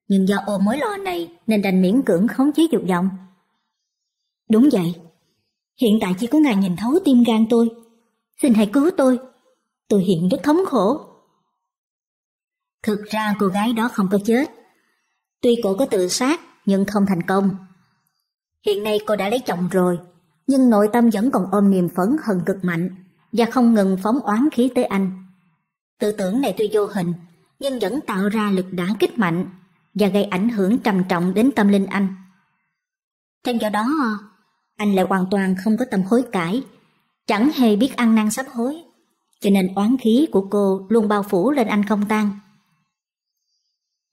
nhưng do ôm mối lo này nên đành miễn cưỡng khống chế dục vọng. Đúng vậy, hiện tại chỉ có ngài nhìn thấu tim gan tôi. Xin hãy cứu tôi, tôi hiện rất thống khổ. Thực ra cô gái đó không có chết. Tuy cổ có tự sát nhưng không thành công Hiện nay cô đã lấy chồng rồi, nhưng nội tâm vẫn còn ôm niềm phấn hận cực mạnh và không ngừng phóng oán khí tới anh. Tư tưởng này tuy vô hình, nhưng vẫn tạo ra lực đả kích mạnh và gây ảnh hưởng trầm trọng đến tâm linh anh. Thêm vào đó, anh lại hoàn toàn không có tâm hối cải, chẳng hề biết ăn năn sắp hối, cho nên oán khí của cô luôn bao phủ lên anh không tan.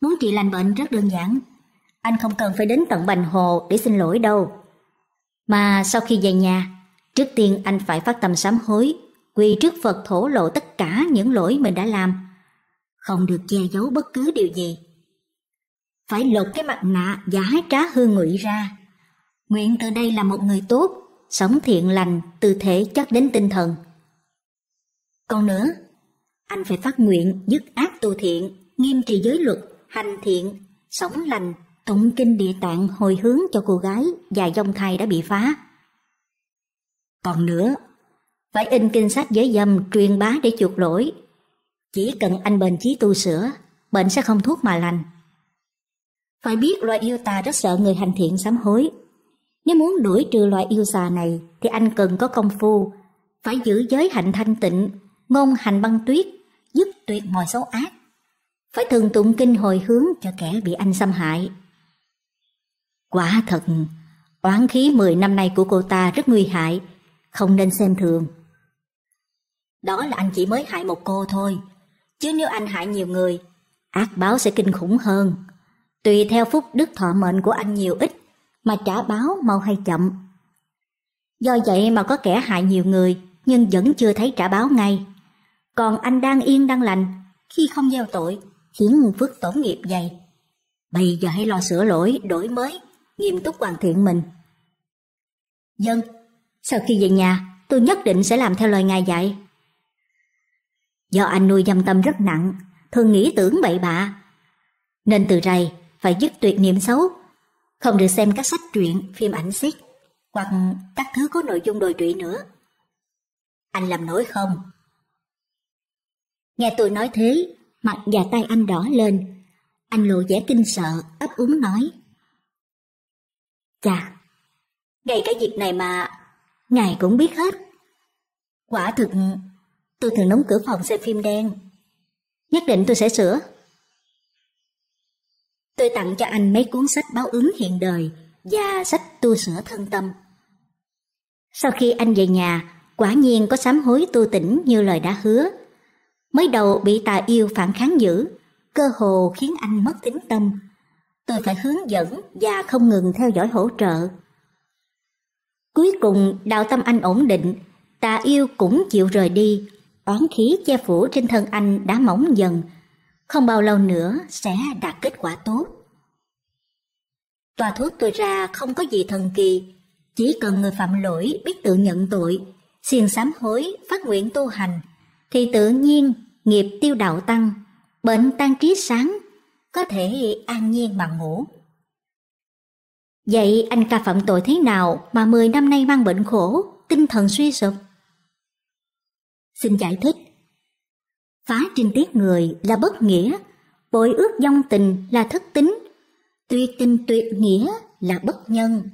Muốn trị lành bệnh rất đơn giản, anh không cần phải đến tận Bành Hồ để xin lỗi đâu. Mà sau khi về nhà, trước tiên anh phải phát tâm sám hối, quy trước Phật thổ lộ tất cả những lỗi mình đã làm. Không được che giấu bất cứ điều gì. Phải lột cái mặt nạ giả trá hư ngụy ra. Nguyện từ đây là một người tốt, sống thiện lành từ thể chất đến tinh thần. Còn nữa, anh phải phát nguyện dứt ác tu thiện, nghiêm trì giới luật, hành thiện, sống lành, tụng kinh địa tạng hồi hướng cho cô gái và dòng thai đã bị phá. Còn nữa, phải in kinh sách giới dâm truyền bá để chuộc lỗi. Chỉ cần anh bền chí tu sửa, bệnh sẽ không thuốc mà lành. Phải biết loại yêu tà rất sợ người hành thiện sám hối. Nếu muốn đuổi trừ loại yêu xà này thì anh cần có công phu, phải giữ giới hạnh thanh tịnh, ngôn hành băng tuyết, dứt tuyệt mọi xấu ác. Phải thường tụng kinh hồi hướng cho kẻ bị anh xâm hại. Quả thật, oán khí 10 năm nay của cô ta rất nguy hại, không nên xem thường. Đó là anh chỉ mới hại một cô thôi, chứ nếu anh hại nhiều người, ác báo sẽ kinh khủng hơn. Tùy theo phúc đức thọ mệnh của anh nhiều ít, mà trả báo mau hay chậm. Do vậy mà có kẻ hại nhiều người, nhưng vẫn chưa thấy trả báo ngay. Còn anh đang yên đang lành, khi không gieo tội, khiến phước tổn nghiệp dày. Bây giờ hãy lo sửa lỗi, đổi mới, nghiêm túc hoàn thiện mình. Dân, sau khi về nhà, tôi nhất định sẽ làm theo lời ngài dạy. Do anh nuôi dâm tâm rất nặng, thường nghĩ tưởng bậy bạ, nên từ rày phải dứt tuyệt niệm xấu, không được xem các sách truyện, phim ảnh xích, hoặc các thứ có nội dung đồi trụy nữa. Anh làm nổi không? Nghe tôi nói thế, mặt và tay anh đỏ lên, anh lộ vẻ kinh sợ, ấp úng nói. Chà, ngay cái việc này mà ngài cũng biết hết. Quả thực, tôi thường đóng cửa phòng xem phim đen. Nhất định tôi sẽ sửa. Tôi tặng cho anh mấy cuốn sách báo ứng hiện đời và sách tu sửa thân tâm. Sau khi anh về nhà, quả nhiên có sám hối tu tỉnh như lời đã hứa. Mới đầu bị tà yêu phản kháng dữ, cơ hồ khiến anh mất tính tâm, tôi phải hướng dẫn và không ngừng theo dõi hỗ trợ. Cuối cùng, đạo tâm anh ổn định, tà yêu cũng chịu rời đi, oán khí che phủ trên thân anh đã mỏng dần, không bao lâu nữa sẽ đạt kết quả tốt. Tòa thuốc tôi ra không có gì thần kỳ, chỉ cần người phạm lỗi biết tự nhận tội, xiền sám hối, phát nguyện tu hành, thì tự nhiên nghiệp tiêu đạo tăng, bệnh tan trí sáng có thể an nhiên mà ngủ. Vậy anh ca phạm tội thế nào mà 10 năm nay mang bệnh khổ, tinh thần suy sụp? Xin giải thích. Phá trinh tiết người là bất nghĩa, bội ước dông tình là thất tính, tuyệt tình tuyệt nghĩa là bất nhân,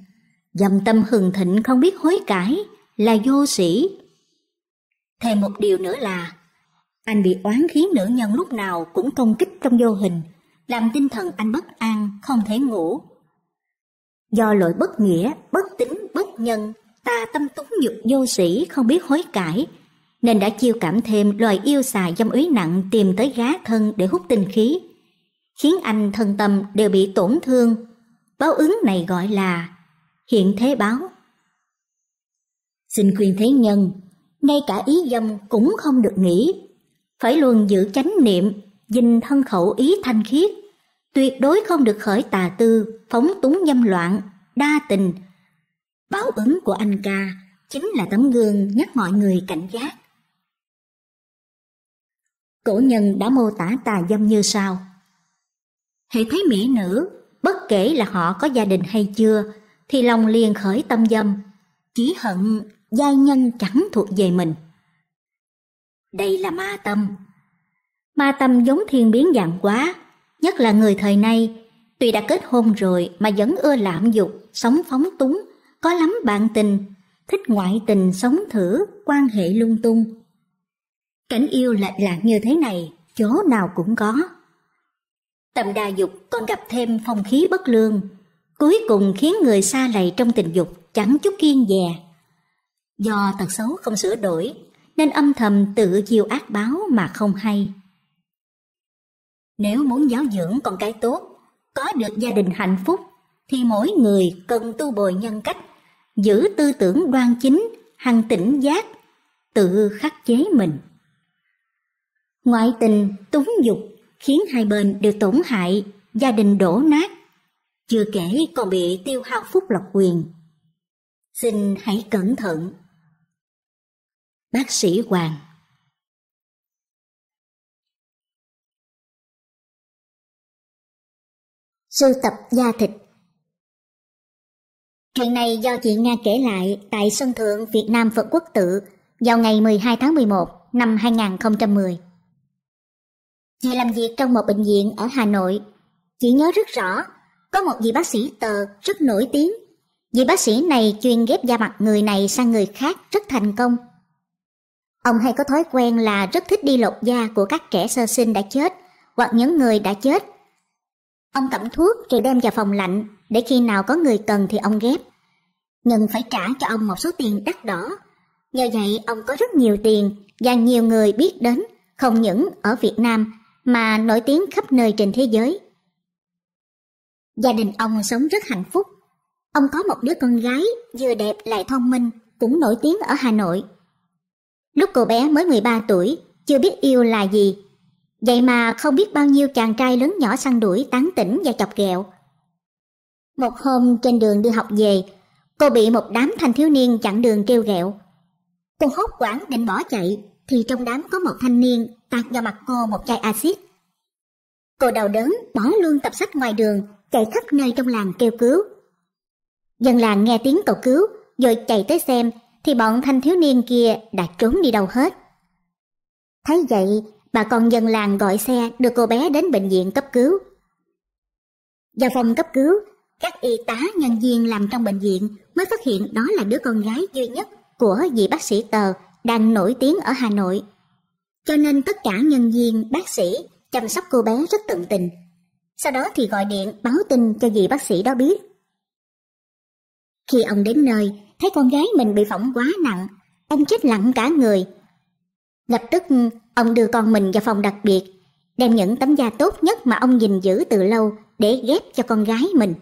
dầm tâm hừng thịnh không biết hối cải là vô sĩ. Thêm một điều nữa là, anh bị oán khí nữ nhân lúc nào cũng công kích trong vô hình – làm tinh thần anh bất an, không thể ngủ. Do lỗi bất nghĩa, bất tính, bất nhân, ta tâm túng nhược vô sĩ, không biết hối cải, nên đã chiêu cảm thêm loài yêu xà dâm ý nặng tìm tới gá thân để hút tinh khí, khiến anh thân tâm đều bị tổn thương. Báo ứng này gọi là hiện thế báo. Xin khuyên thế nhân, ngay cả ý dâm cũng không được nghĩ, phải luôn giữ chánh niệm dình thân khẩu ý thanh khiết, tuyệt đối không được khởi tà tư, phóng túng nhâm loạn, đa tình. Báo ứng của anh ca chính là tấm gương nhắc mọi người cảnh giác. Cổ nhân đã mô tả tà dâm như sau. Hãy thấy mỹ nữ, bất kể là họ có gia đình hay chưa, thì lòng liền khởi tâm dâm, chỉ hận giai nhân chẳng thuộc về mình. Đây là ma tâm, Ma tâm giống thiên biến dạng quá, nhất là người thời nay, tuy đã kết hôn rồi mà vẫn ưa lạm dục, sống phóng túng, có lắm bạn tình, thích ngoại tình sống thử, quan hệ lung tung. Cảnh yêu lệch lạc như thế này, chỗ nào cũng có. Tầm đa dục còn gặp thêm phong khí bất lương, cuối cùng khiến người xa lầy trong tình dục chẳng chút kiên dè. Do tật xấu không sửa đổi, nên âm thầm tự chiêu ác báo mà không hay. Nếu muốn giáo dưỡng con cái tốt, có được gia đình hạnh phúc, thì mỗi người cần tu bồi nhân cách, giữ tư tưởng đoan chính, hằng tỉnh giác, tự khắc chế mình. Ngoại tình, túng dục khiến hai bên đều tổn hại, gia đình đổ nát, chưa kể còn bị tiêu hao phúc lộc quyền. Xin hãy cẩn thận. Bác sĩ Hoàng sưu tập da thịt. Chuyện này do chị Nga kể lại tại sân thượng Việt Nam Phật Quốc Tự vào ngày 12 tháng 11 năm 2010. Chị làm việc trong một bệnh viện ở Hà Nội. Chị nhớ rất rõ, có một vị bác sĩ tờ rất nổi tiếng. Vị bác sĩ này chuyên ghép da mặt người này sang người khác rất thành công. Ông hay có thói quen là rất thích đi lột da của các trẻ sơ sinh đã chết hoặc những người đã chết Ông tẩm thuốc rồi đem vào phòng lạnh, để khi nào có người cần thì ông ghép. Nhưng phải trả cho ông một số tiền đắt đỏ. Nhờ vậy ông có rất nhiều tiền và nhiều người biết đến, không những ở Việt Nam mà nổi tiếng khắp nơi trên thế giới. Gia đình ông sống rất hạnh phúc. Ông có một đứa con gái vừa đẹp lại thông minh, cũng nổi tiếng ở Hà Nội. Lúc cô bé mới 13 tuổi, chưa biết yêu là gì Vậy mà không biết bao nhiêu chàng trai lớn nhỏ săn đuổi tán tỉnh và chọc ghẹo. Một hôm trên đường đi học về, cô bị một đám thanh thiếu niên chặn đường kêu ghẹo. Cô hốt quảng định bỏ chạy, thì trong đám có một thanh niên tạt vào mặt cô một chai axit. Cô đau đớn bỏ luôn tập sách ngoài đường, chạy khắp nơi trong làng kêu cứu. Dân làng nghe tiếng cầu cứu, rồi chạy tới xem, thì bọn thanh thiếu niên kia đã trốn đi đâu hết. Thấy vậy, bà con dân làng gọi xe đưa cô bé đến bệnh viện cấp cứu. Vào phòng cấp cứu, các y tá nhân viên làm trong bệnh viện mới phát hiện đó là đứa con gái duy nhất của vị bác sĩ tờ đang nổi tiếng ở Hà Nội. Cho nên tất cả nhân viên, bác sĩ chăm sóc cô bé rất tận tình. Sau đó thì gọi điện báo tin cho vị bác sĩ đó biết. Khi ông đến nơi, thấy con gái mình bị phỏng quá nặng, ông chết lặng cả người Lập tức ông đưa con mình vào phòng đặc biệt, đem những tấm da tốt nhất mà ông gìn giữ từ lâu để ghép cho con gái mình.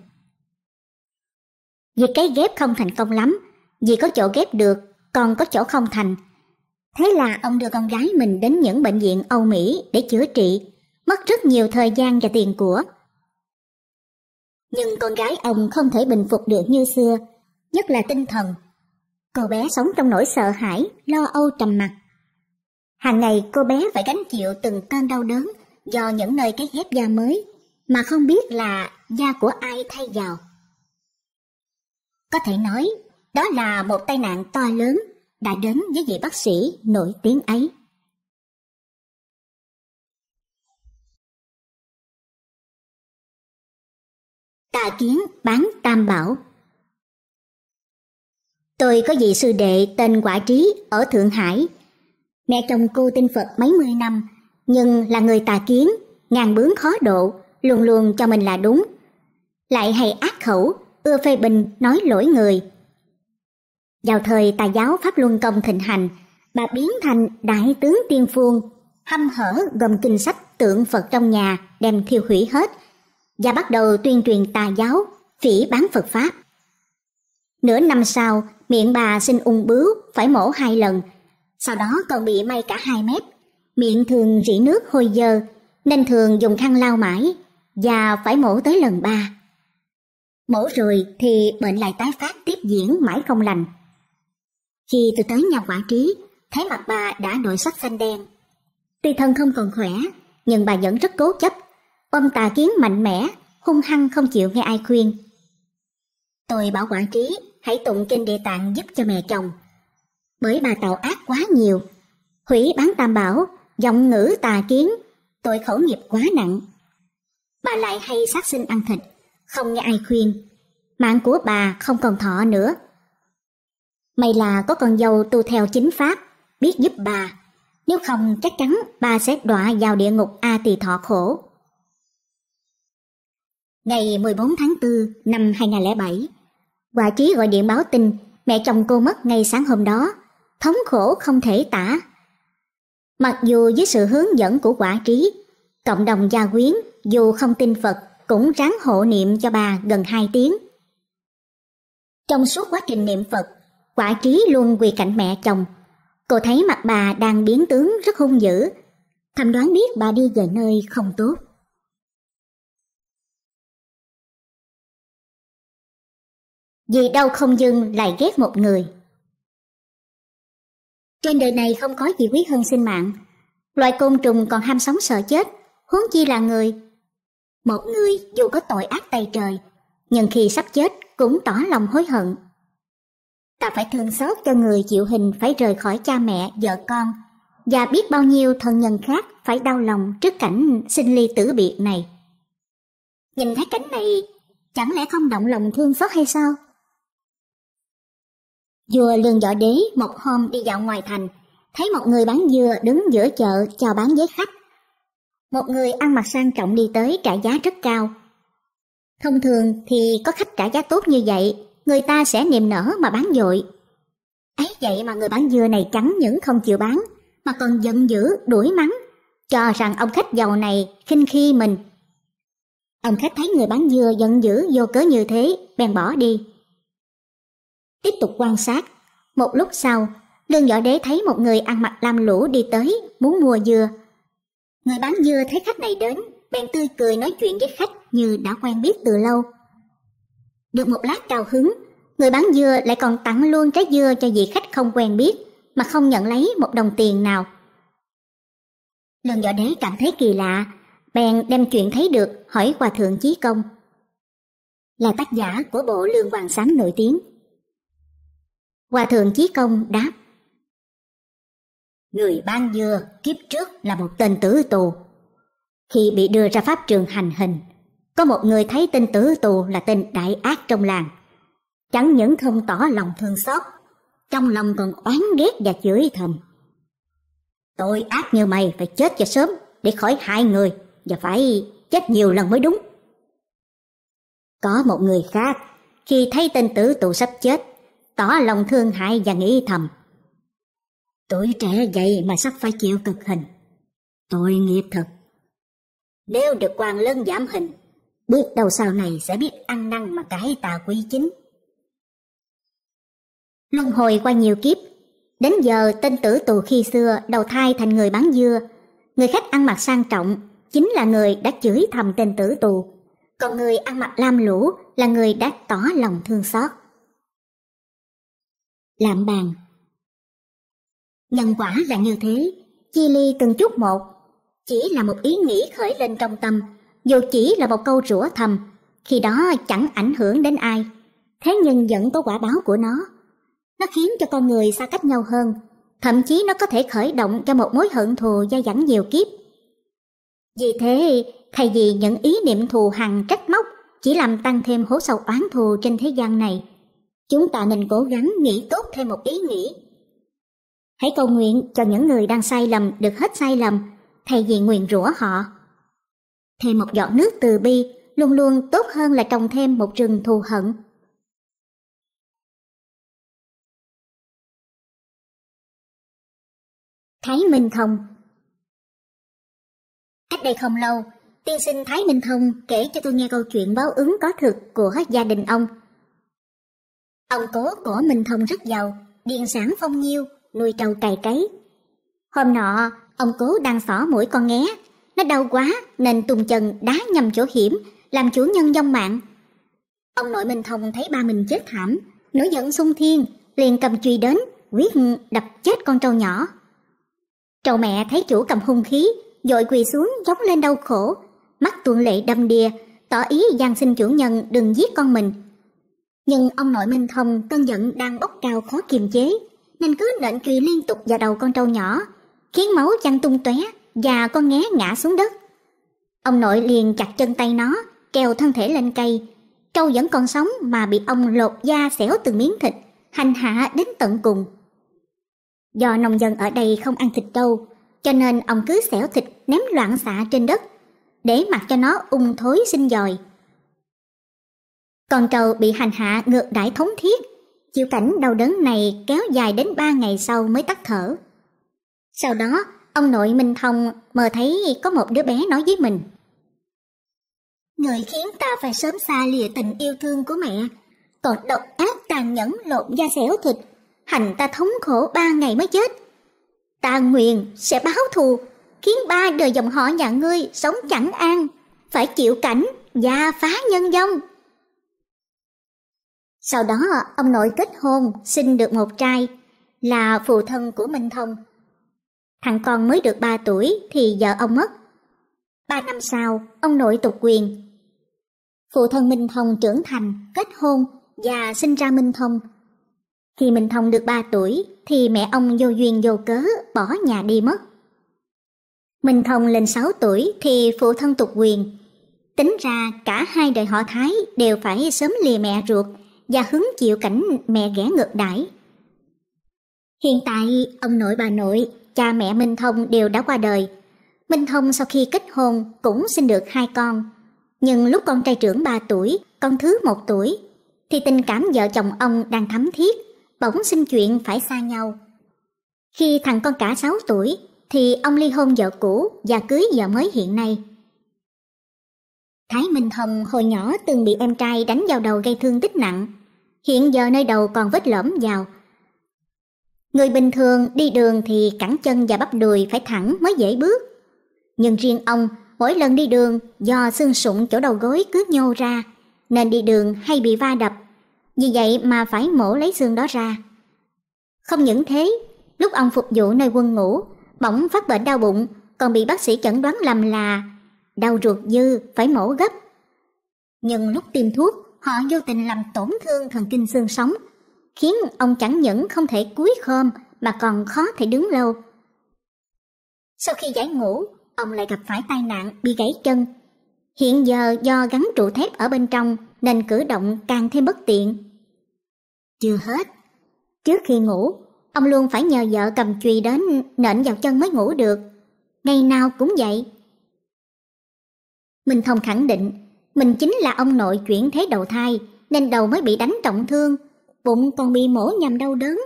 Việc cái ghép không thành công lắm, vì có chỗ ghép được, còn có chỗ không thành. Thế là ông đưa con gái mình đến những bệnh viện Âu Mỹ để chữa trị, mất rất nhiều thời gian và tiền của. Nhưng con gái ông không thể bình phục được như xưa, nhất là tinh thần. Cô bé sống trong nỗi sợ hãi, lo âu trầm mặc. Hàng ngày cô bé phải gánh chịu từng cơn đau đớn do những nơi cái ghép da mới mà không biết là da của ai thay vào. Có thể nói, đó là một tai nạn to lớn đã đến với vị bác sĩ nổi tiếng ấy. Tà kiến bán tam bảo Tôi có vị sư đệ tên Quả Trí ở Thượng Hải Mẹ chồng cô tin Phật mấy mươi năm, nhưng là người tà kiến, ngàn bướng khó độ, luôn luôn cho mình là đúng. Lại hay ác khẩu, ưa phê bình, nói lỗi người. Vào thời tà giáo Pháp Luân Công thịnh hành, bà biến thành đại tướng tiên phuông, hăm hở gồm kinh sách tượng Phật trong nhà đem thiêu hủy hết và bắt đầu tuyên truyền tà giáo, phỉ bán Phật Pháp. Nửa năm sau, miệng bà xin ung bướu phải mổ hai lần – sau đó còn bị may cả hai mép. Miệng thường rỉ nước hôi dơ, nên thường dùng khăn lau mãi, và phải mổ tới lần ba. Mổ rồi thì bệnh lại tái phát tiếp diễn mãi không lành. Khi tôi tới nhà quản trí, thấy mặt bà đã nổi sắc xanh đen. Tuy thân không còn khỏe, nhưng bà vẫn rất cố chấp, ôm tà kiến mạnh mẽ, hung hăng không chịu nghe ai khuyên. Tôi bảo quản trí hãy tụng kinh địa tạng giúp cho mẹ chồng bởi bà tạo ác quá nhiều. Hủy bán tam bảo, giọng ngữ tà kiến, tội khẩu nghiệp quá nặng. Bà lại hay sát sinh ăn thịt, không nghe ai khuyên. Mạng của bà không còn thọ nữa. May là có con dâu tu theo chính pháp, biết giúp bà. Nếu không chắc chắn bà sẽ đọa vào địa ngục A tỳ thọ khổ. Ngày 14 tháng 4 năm 2007, Hòa Trí gọi điện báo tin mẹ chồng cô mất ngay sáng hôm đó thống khổ không thể tả. Mặc dù với sự hướng dẫn của quả trí, cộng đồng gia quyến dù không tin Phật cũng ráng hộ niệm cho bà gần 2 tiếng. Trong suốt quá trình niệm Phật, quả trí luôn quỳ cạnh mẹ chồng. Cô thấy mặt bà đang biến tướng rất hung dữ, thầm đoán biết bà đi về nơi không tốt. Vì đau không dưng lại ghét một người trên đời này không có gì quý hơn sinh mạng. Loài côn trùng còn ham sống sợ chết, huống chi là người. Một người dù có tội ác tày trời, nhưng khi sắp chết cũng tỏ lòng hối hận. Ta phải thương xót cho người chịu hình phải rời khỏi cha mẹ, vợ con, và biết bao nhiêu thân nhân khác phải đau lòng trước cảnh sinh ly tử biệt này. Nhìn thấy cảnh này, chẳng lẽ không động lòng thương xót hay sao? Vua Lương Võ Đế một hôm đi dạo ngoài thành, thấy một người bán dừa đứng giữa chợ chào bán với khách. Một người ăn mặc sang trọng đi tới trả giá rất cao. Thông thường thì có khách trả giá tốt như vậy, người ta sẽ niềm nở mà bán dội. Ấy vậy mà người bán dừa này chẳng những không chịu bán, mà còn giận dữ đuổi mắng, cho rằng ông khách giàu này khinh khi mình. Ông khách thấy người bán dừa giận dữ vô cớ như thế, bèn bỏ đi tiếp tục quan sát. Một lúc sau, lương võ đế thấy một người ăn mặc lam lũ đi tới, muốn mua dưa. Người bán dưa thấy khách này đến, bèn tươi cười nói chuyện với khách như đã quen biết từ lâu. Được một lát cao hứng, người bán dưa lại còn tặng luôn trái dưa cho vị khách không quen biết mà không nhận lấy một đồng tiền nào. Lương võ đế cảm thấy kỳ lạ, bèn đem chuyện thấy được hỏi hòa thượng Chí Công. Là tác giả của bộ Lương Hoàng sáng nổi tiếng Hòa thượng Chí Công đáp. Người ban dưa kiếp trước là một tên tử tù. Khi bị đưa ra pháp trường hành hình, có một người thấy tên tử tù là tên đại ác trong làng. Chẳng những không tỏ lòng thương xót, trong lòng còn oán ghét và chửi thầm. Tội ác như mày phải chết cho sớm để khỏi hại người và phải chết nhiều lần mới đúng. Có một người khác khi thấy tên tử tù sắp chết tỏ lòng thương hại và nghĩ thầm. Tuổi trẻ vậy mà sắp phải chịu cực hình. Tội nghiệp thật. Nếu được quan lớn giảm hình, biết đâu sau này sẽ biết ăn năn mà cải tà quy chính. Luân hồi qua nhiều kiếp, đến giờ tên tử tù khi xưa đầu thai thành người bán dưa, người khách ăn mặc sang trọng chính là người đã chửi thầm tên tử tù, còn người ăn mặc lam lũ là người đã tỏ lòng thương xót. Lạm bàn Nhân quả là như thế, chi ly từng chút một, chỉ là một ý nghĩ khởi lên trong tâm, dù chỉ là một câu rủa thầm, khi đó chẳng ảnh hưởng đến ai, thế nhưng vẫn có quả báo của nó. Nó khiến cho con người xa cách nhau hơn, thậm chí nó có thể khởi động cho một mối hận thù dai dẳng nhiều kiếp. Vì thế, thay vì những ý niệm thù hằn trách móc chỉ làm tăng thêm hố sâu oán thù trên thế gian này, Chúng ta nên cố gắng nghĩ tốt thêm một ý nghĩ. Hãy cầu nguyện cho những người đang sai lầm được hết sai lầm, thay vì nguyện rủa họ. Thêm một giọt nước từ bi luôn luôn tốt hơn là trồng thêm một rừng thù hận. Thái Minh Thông Cách đây không lâu, tiên sinh Thái Minh Thông kể cho tôi nghe câu chuyện báo ứng có thực của gia đình ông – Ông cố của Minh Thông rất giàu, điền sản phong nhiêu, nuôi trâu cày cấy. Hôm nọ, ông cố đang xỏ mũi con nghé, nó đau quá nên tùng chân đá nhầm chỗ hiểm, làm chủ nhân vong mạng. Ông nội Minh Thông thấy ba mình chết thảm, nổi giận sung thiên, liền cầm truy đến, quyết đập chết con trâu nhỏ. Trâu mẹ thấy chủ cầm hung khí, dội quỳ xuống giống lên đau khổ, mắt tuôn lệ đâm đìa, tỏ ý gian xin chủ nhân đừng giết con mình – nhưng ông nội Minh Thông cơn giận đang bốc cao khó kiềm chế, nên cứ nện chùy liên tục vào đầu con trâu nhỏ, khiến máu chăn tung tóe và con ngé ngã xuống đất. Ông nội liền chặt chân tay nó, treo thân thể lên cây. Trâu vẫn còn sống mà bị ông lột da xẻo từng miếng thịt, hành hạ đến tận cùng. Do nông dân ở đây không ăn thịt trâu, cho nên ông cứ xẻo thịt ném loạn xạ trên đất, để mặc cho nó ung thối sinh dòi. Con trâu bị hành hạ ngược đãi thống thiết, chịu cảnh đau đớn này kéo dài đến ba ngày sau mới tắt thở. Sau đó, ông nội Minh Thông mơ thấy có một đứa bé nói với mình. Người khiến ta phải sớm xa lìa tình yêu thương của mẹ, còn độc ác tàn nhẫn lộn da xẻo thịt, hành ta thống khổ ba ngày mới chết. Ta nguyện sẽ báo thù, khiến ba đời dòng họ nhà ngươi sống chẳng an, phải chịu cảnh gia phá nhân vong. Sau đó ông nội kết hôn sinh được một trai là phụ thân của Minh Thông. Thằng con mới được 3 tuổi thì vợ ông mất. 3 năm sau, ông nội tục quyền. Phụ thân Minh Thông trưởng thành, kết hôn và sinh ra Minh Thông. Khi Minh Thông được 3 tuổi thì mẹ ông vô duyên vô cớ bỏ nhà đi mất. Minh Thông lên 6 tuổi thì phụ thân tục quyền. Tính ra cả hai đời họ Thái đều phải sớm lìa mẹ ruột và hứng chịu cảnh mẹ ghẻ ngược đãi. Hiện tại, ông nội bà nội, cha mẹ Minh Thông đều đã qua đời. Minh Thông sau khi kết hôn cũng sinh được hai con. Nhưng lúc con trai trưởng 3 tuổi, con thứ 1 tuổi, thì tình cảm vợ chồng ông đang thắm thiết, bỗng sinh chuyện phải xa nhau. Khi thằng con cả 6 tuổi, thì ông ly hôn vợ cũ và cưới vợ mới hiện nay. Thái Minh Hồng hồi nhỏ từng bị em trai đánh vào đầu gây thương tích nặng, hiện giờ nơi đầu còn vết lõm vào. Người bình thường đi đường thì cẳng chân và bắp đùi phải thẳng mới dễ bước. Nhưng riêng ông, mỗi lần đi đường do xương sụn chỗ đầu gối cứ nhô ra, nên đi đường hay bị va đập. Vì vậy mà phải mổ lấy xương đó ra. Không những thế, lúc ông phục vụ nơi quân ngũ, bỗng phát bệnh đau bụng, còn bị bác sĩ chẩn đoán lầm là đau ruột dư phải mổ gấp. Nhưng lúc tiêm thuốc, họ vô tình làm tổn thương thần kinh xương sống, khiến ông chẳng những không thể cúi khom mà còn khó thể đứng lâu. Sau khi giải ngũ, ông lại gặp phải tai nạn bị gãy chân. Hiện giờ do gắn trụ thép ở bên trong nên cử động càng thêm bất tiện. Chưa hết, trước khi ngủ, ông luôn phải nhờ vợ cầm chùy đến nện vào chân mới ngủ được. Ngày nào cũng vậy, Minh Thông khẳng định, mình chính là ông nội chuyển thế đầu thai, nên đầu mới bị đánh trọng thương, bụng còn bị mổ nhằm đau đớn,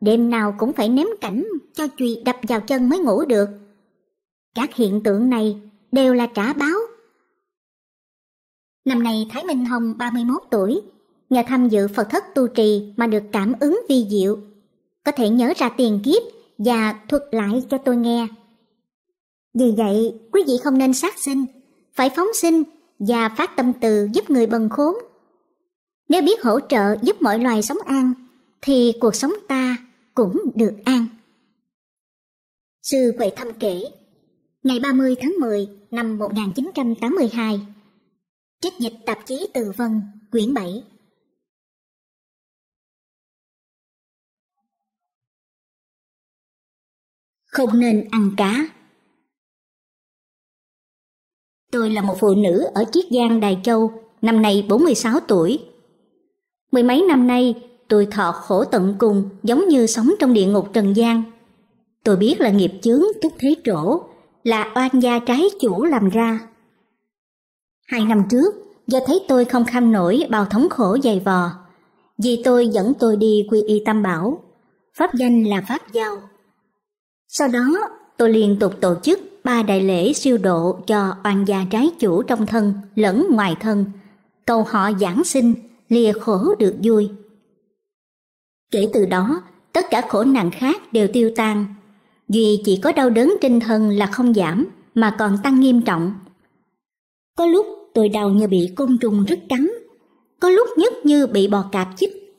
đêm nào cũng phải ném cảnh cho chùy đập vào chân mới ngủ được. Các hiện tượng này đều là trả báo. Năm nay Thái Minh Hồng 31 tuổi, nhờ tham dự Phật thất tu trì mà được cảm ứng vi diệu, có thể nhớ ra tiền kiếp và thuật lại cho tôi nghe. Vì vậy, quý vị không nên sát sinh, phải phóng sinh và phát tâm từ giúp người bần khốn. Nếu biết hỗ trợ giúp mọi loài sống an, thì cuộc sống ta cũng được an. Sư Quệ Thâm kể, ngày 30 tháng 10 năm 1982, trích dịch tạp chí Từ Vân, quyển 7. Không nên ăn cá. Tôi là một phụ nữ ở Chiết Giang, Đài Châu, năm nay 46 tuổi. Mười mấy năm nay, tôi thọ khổ tận cùng giống như sống trong địa ngục trần gian. Tôi biết là nghiệp chướng tức thế trổ, là oan gia trái chủ làm ra. Hai năm trước, do thấy tôi không kham nổi bao thống khổ dày vò, vì tôi dẫn tôi đi quy y tam bảo, pháp danh là Pháp Giao. Sau đó, tôi liên tục tổ chức ba đại lễ siêu độ cho oan gia trái chủ trong thân lẫn ngoài thân, cầu họ giảng sinh, lìa khổ được vui. Kể từ đó, tất cả khổ nạn khác đều tiêu tan, duy chỉ có đau đớn trên thân là không giảm mà còn tăng nghiêm trọng. Có lúc tôi đau như bị côn trùng rất cắn, có lúc nhức như bị bò cạp chích.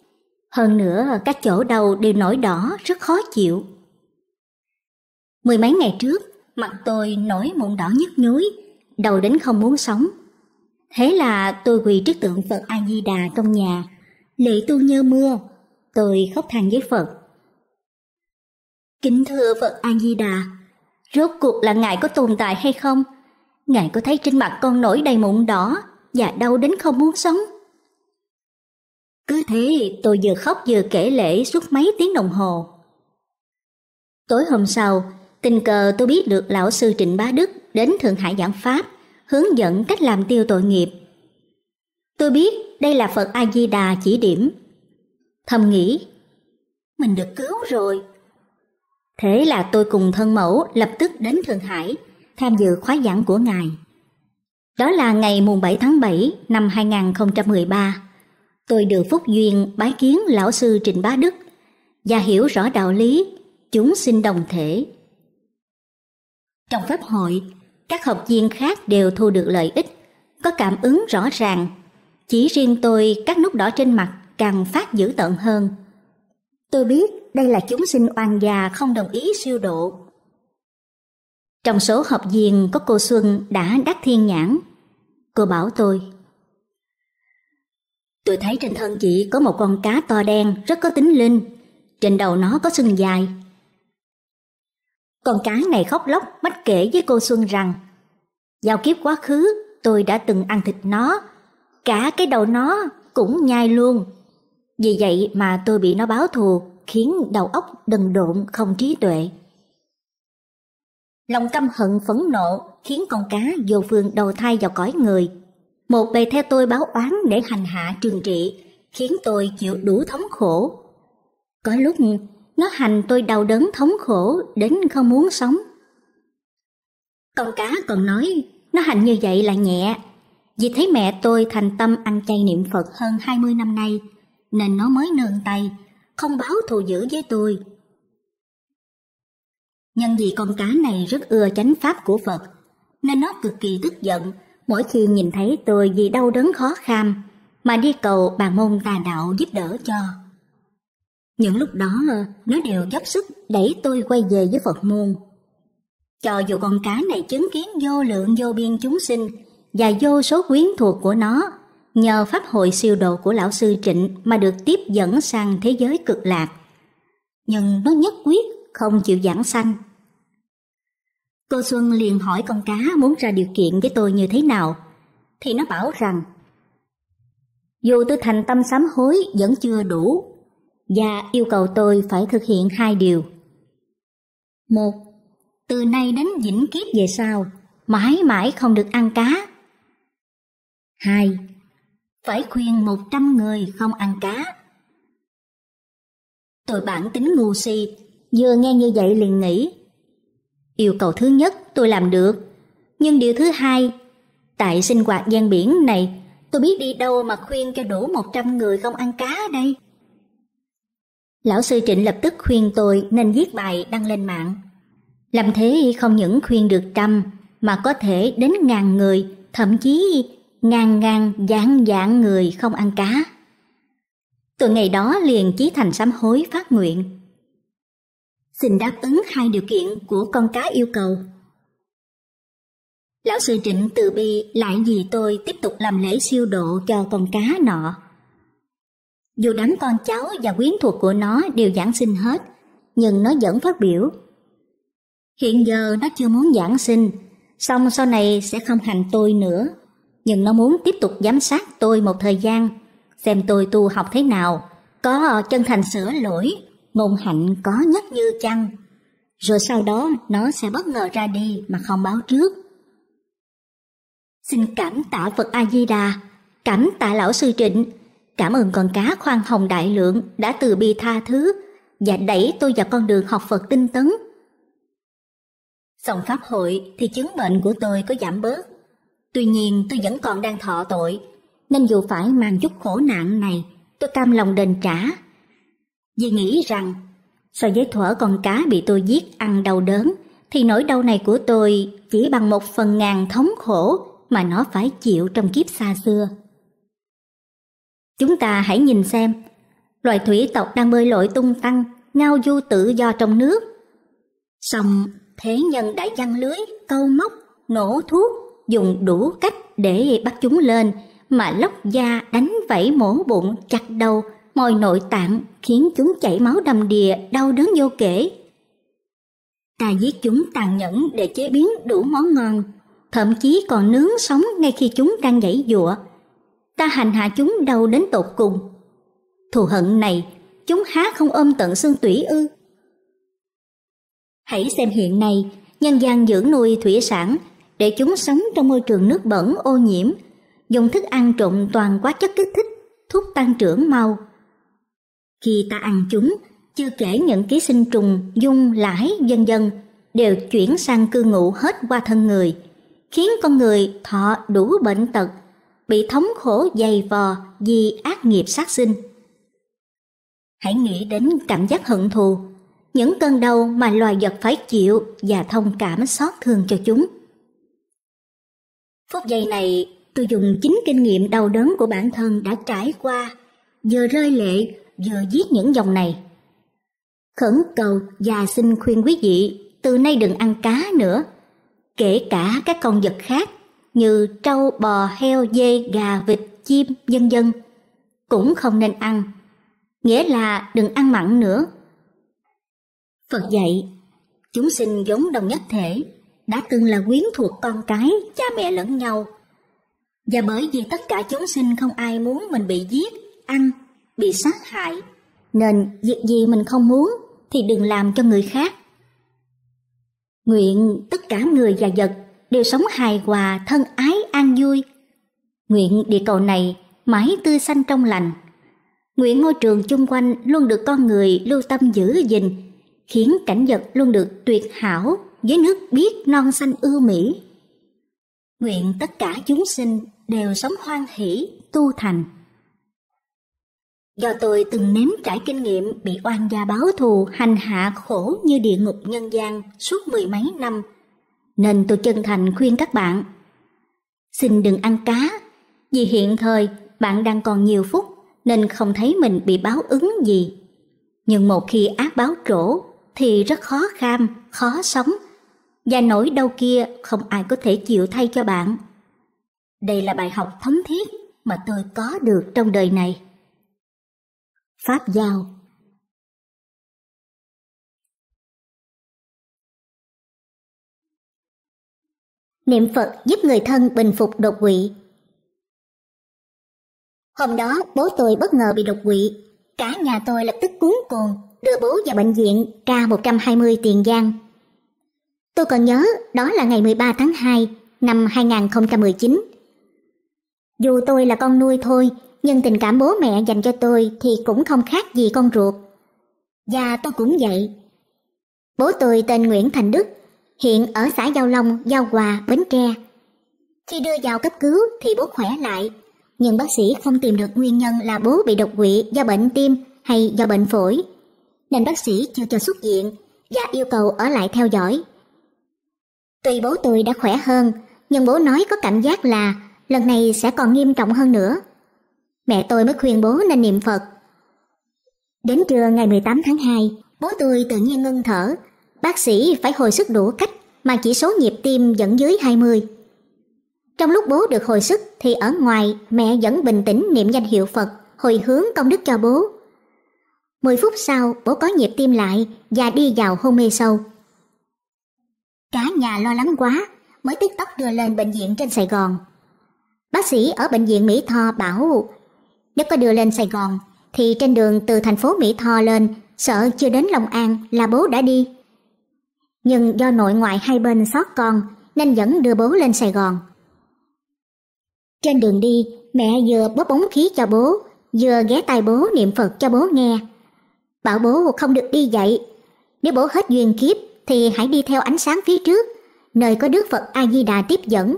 Hơn nữa các chỗ đầu đều nổi đỏ rất khó chịu. Mười mấy ngày trước, mặt tôi nổi mụn đỏ nhức nhối, đầu đến không muốn sống. Thế là tôi quỳ trước tượng Phật A Di Đà trong nhà, lệ tu như mưa, tôi khóc than với Phật. Kính thưa Phật A Di Đà, rốt cuộc là ngài có tồn tại hay không? Ngài có thấy trên mặt con nổi đầy mụn đỏ và đau đến không muốn sống? Cứ thế tôi vừa khóc vừa kể lễ suốt mấy tiếng đồng hồ. Tối hôm sau, Tình cờ tôi biết được lão sư Trịnh Bá Đức đến Thượng Hải giảng Pháp, hướng dẫn cách làm tiêu tội nghiệp. Tôi biết đây là Phật A-di-đà chỉ điểm. Thầm nghĩ, mình được cứu rồi. Thế là tôi cùng thân mẫu lập tức đến Thượng Hải, tham dự khóa giảng của Ngài. Đó là ngày mùng 7 tháng 7 năm 2013. Tôi được phúc duyên bái kiến lão sư Trịnh Bá Đức và hiểu rõ đạo lý chúng sinh đồng thể trong Pháp hội, các học viên khác đều thu được lợi ích, có cảm ứng rõ ràng. Chỉ riêng tôi các nút đỏ trên mặt càng phát dữ tợn hơn. Tôi biết đây là chúng sinh oan già không đồng ý siêu độ. Trong số học viên có cô Xuân đã đắc thiên nhãn. Cô bảo tôi. Tôi thấy trên thân chị có một con cá to đen rất có tính linh. Trên đầu nó có sừng dài, con cá này khóc lóc mách kể với cô Xuân rằng Giao kiếp quá khứ tôi đã từng ăn thịt nó Cả cái đầu nó cũng nhai luôn Vì vậy mà tôi bị nó báo thù Khiến đầu óc đần độn không trí tuệ Lòng căm hận phẫn nộ khiến con cá vô phương đầu thai vào cõi người. Một bề theo tôi báo oán để hành hạ trừng trị, khiến tôi chịu đủ thống khổ. Có lúc nó hành tôi đau đớn thống khổ đến không muốn sống. Con cá còn nói, nó hành như vậy là nhẹ. Vì thấy mẹ tôi thành tâm ăn chay niệm Phật hơn hai mươi năm nay, nên nó mới nương tay, không báo thù dữ với tôi. Nhân vì con cá này rất ưa chánh pháp của Phật, nên nó cực kỳ tức giận mỗi khi nhìn thấy tôi vì đau đớn khó kham mà đi cầu bà môn tà đạo giúp đỡ cho. Những lúc đó nó đều dốc sức đẩy tôi quay về với Phật môn. Cho dù con cá này chứng kiến vô lượng vô biên chúng sinh và vô số quyến thuộc của nó nhờ pháp hội siêu độ của lão sư Trịnh mà được tiếp dẫn sang thế giới cực lạc. Nhưng nó nhất quyết không chịu giảng sanh. Cô Xuân liền hỏi con cá muốn ra điều kiện với tôi như thế nào, thì nó bảo rằng dù tôi thành tâm sám hối vẫn chưa đủ và yêu cầu tôi phải thực hiện hai điều. Một, từ nay đến vĩnh kiếp về sau, mãi mãi không được ăn cá. Hai, phải khuyên một trăm người không ăn cá. Tôi bản tính ngu si, vừa nghe như vậy liền nghĩ. Yêu cầu thứ nhất tôi làm được, nhưng điều thứ hai, tại sinh hoạt gian biển này, tôi biết đi đâu mà khuyên cho đủ một trăm người không ăn cá đây. Lão sư Trịnh lập tức khuyên tôi nên viết bài đăng lên mạng. Làm thế không những khuyên được trăm mà có thể đến ngàn người, thậm chí ngàn ngàn dạng dạng người không ăn cá. Từ ngày đó liền Chí Thành sám hối phát nguyện. Xin đáp ứng hai điều kiện của con cá yêu cầu. Lão sư Trịnh từ bi lại vì tôi tiếp tục làm lễ siêu độ cho con cá nọ. Dù đám con cháu và quyến thuộc của nó đều giảng sinh hết, nhưng nó vẫn phát biểu. Hiện giờ nó chưa muốn giảng sinh, xong sau này sẽ không hành tôi nữa, nhưng nó muốn tiếp tục giám sát tôi một thời gian, xem tôi tu học thế nào, có chân thành sửa lỗi, ngôn hạnh có nhất như chăng. Rồi sau đó nó sẽ bất ngờ ra đi mà không báo trước. Xin cảm tạ Phật A Di Đà, cảm tạ lão sư Trịnh Cảm ơn con cá khoan hồng đại lượng đã từ bi tha thứ và đẩy tôi vào con đường học Phật tinh tấn. Xong pháp hội thì chứng bệnh của tôi có giảm bớt. Tuy nhiên tôi vẫn còn đang thọ tội, nên dù phải mang chút khổ nạn này, tôi cam lòng đền trả. Vì nghĩ rằng, so với thuở con cá bị tôi giết ăn đau đớn, thì nỗi đau này của tôi chỉ bằng một phần ngàn thống khổ mà nó phải chịu trong kiếp xa xưa. Chúng ta hãy nhìn xem, loài thủy tộc đang bơi lội tung tăng, ngao du tự do trong nước. xong thế nhân đã giăng lưới, câu móc, nổ thuốc, dùng đủ cách để bắt chúng lên, mà lóc da đánh vẫy mổ bụng, chặt đầu, mồi nội tạng khiến chúng chảy máu đầm đìa, đau đớn vô kể. Ta giết chúng tàn nhẫn để chế biến đủ món ngon, thậm chí còn nướng sống ngay khi chúng đang nhảy dụa, ta hành hạ chúng đau đến tột cùng. Thù hận này, chúng há không ôm tận xương tủy ư? Hãy xem hiện nay, nhân gian dưỡng nuôi thủy sản để chúng sống trong môi trường nước bẩn ô nhiễm, dùng thức ăn trộn toàn quá chất kích thích, thuốc tăng trưởng mau. Khi ta ăn chúng, chưa kể những ký sinh trùng, dung, lãi, dân dân đều chuyển sang cư ngụ hết qua thân người, khiến con người thọ đủ bệnh tật, bị thống khổ dày vò vì ác nghiệp sát sinh. Hãy nghĩ đến cảm giác hận thù, những cơn đau mà loài vật phải chịu và thông cảm xót thương cho chúng. Phút giây này, tôi dùng chính kinh nghiệm đau đớn của bản thân đã trải qua, vừa rơi lệ, vừa viết những dòng này. Khẩn cầu và xin khuyên quý vị, từ nay đừng ăn cá nữa, kể cả các con vật khác như trâu, bò, heo, dê, gà, vịt, chim, dân dân cũng không nên ăn. Nghĩa là đừng ăn mặn nữa. Phật dạy, chúng sinh vốn đồng nhất thể, đã từng là quyến thuộc con cái, cha mẹ lẫn nhau. Và bởi vì tất cả chúng sinh không ai muốn mình bị giết, ăn, bị sát hại, nên việc gì mình không muốn thì đừng làm cho người khác. Nguyện tất cả người và vật đều sống hài hòa, thân ái, an vui. Nguyện địa cầu này mãi tươi xanh trong lành. Nguyện ngôi trường chung quanh luôn được con người lưu tâm giữ gìn, khiến cảnh vật luôn được tuyệt hảo với nước biết non xanh ưu mỹ. Nguyện tất cả chúng sinh đều sống hoan hỷ, tu thành. Do tôi từng nếm trải kinh nghiệm bị oan gia báo thù hành hạ khổ như địa ngục nhân gian suốt mười mấy năm, nên tôi chân thành khuyên các bạn. Xin đừng ăn cá, vì hiện thời bạn đang còn nhiều phút nên không thấy mình bị báo ứng gì. Nhưng một khi ác báo trổ thì rất khó kham, khó sống và nỗi đau kia không ai có thể chịu thay cho bạn. Đây là bài học thấm thiết mà tôi có được trong đời này. Pháp Giao Niệm Phật giúp người thân bình phục đột quỵ. Hôm đó bố tôi bất ngờ bị đột quỵ, cả nhà tôi lập tức cuốn cuồng đưa bố vào bệnh viện K120 Tiền Giang. Tôi còn nhớ đó là ngày 13 tháng 2 năm 2019. Dù tôi là con nuôi thôi, nhưng tình cảm bố mẹ dành cho tôi thì cũng không khác gì con ruột. Và tôi cũng vậy. Bố tôi tên Nguyễn Thành Đức, hiện ở xã Giao Long, Giao Hòa, Bến Tre. Khi đưa vào cấp cứu thì bố khỏe lại, nhưng bác sĩ không tìm được nguyên nhân là bố bị độc quỵ do bệnh tim hay do bệnh phổi, nên bác sĩ chưa cho xuất viện và yêu cầu ở lại theo dõi. Tuy bố tôi đã khỏe hơn, nhưng bố nói có cảm giác là lần này sẽ còn nghiêm trọng hơn nữa. Mẹ tôi mới khuyên bố nên niệm Phật. Đến trưa ngày 18 tháng 2, bố tôi tự nhiên ngưng thở bác sĩ phải hồi sức đủ cách mà chỉ số nhịp tim vẫn dưới 20. Trong lúc bố được hồi sức thì ở ngoài mẹ vẫn bình tĩnh niệm danh hiệu Phật, hồi hướng công đức cho bố. 10 phút sau, bố có nhịp tim lại và đi vào hôn mê sâu. Cả nhà lo lắng quá, mới tức tốc đưa lên bệnh viện trên Sài Gòn. Bác sĩ ở bệnh viện Mỹ Tho bảo nếu có đưa lên Sài Gòn thì trên đường từ thành phố Mỹ Tho lên sợ chưa đến Long An là bố đã đi nhưng do nội ngoại hai bên xót con nên vẫn đưa bố lên Sài Gòn. Trên đường đi, mẹ vừa bóp bóng khí cho bố, vừa ghé tai bố niệm Phật cho bố nghe. Bảo bố không được đi dậy, nếu bố hết duyên kiếp thì hãy đi theo ánh sáng phía trước, nơi có Đức Phật A Di Đà tiếp dẫn.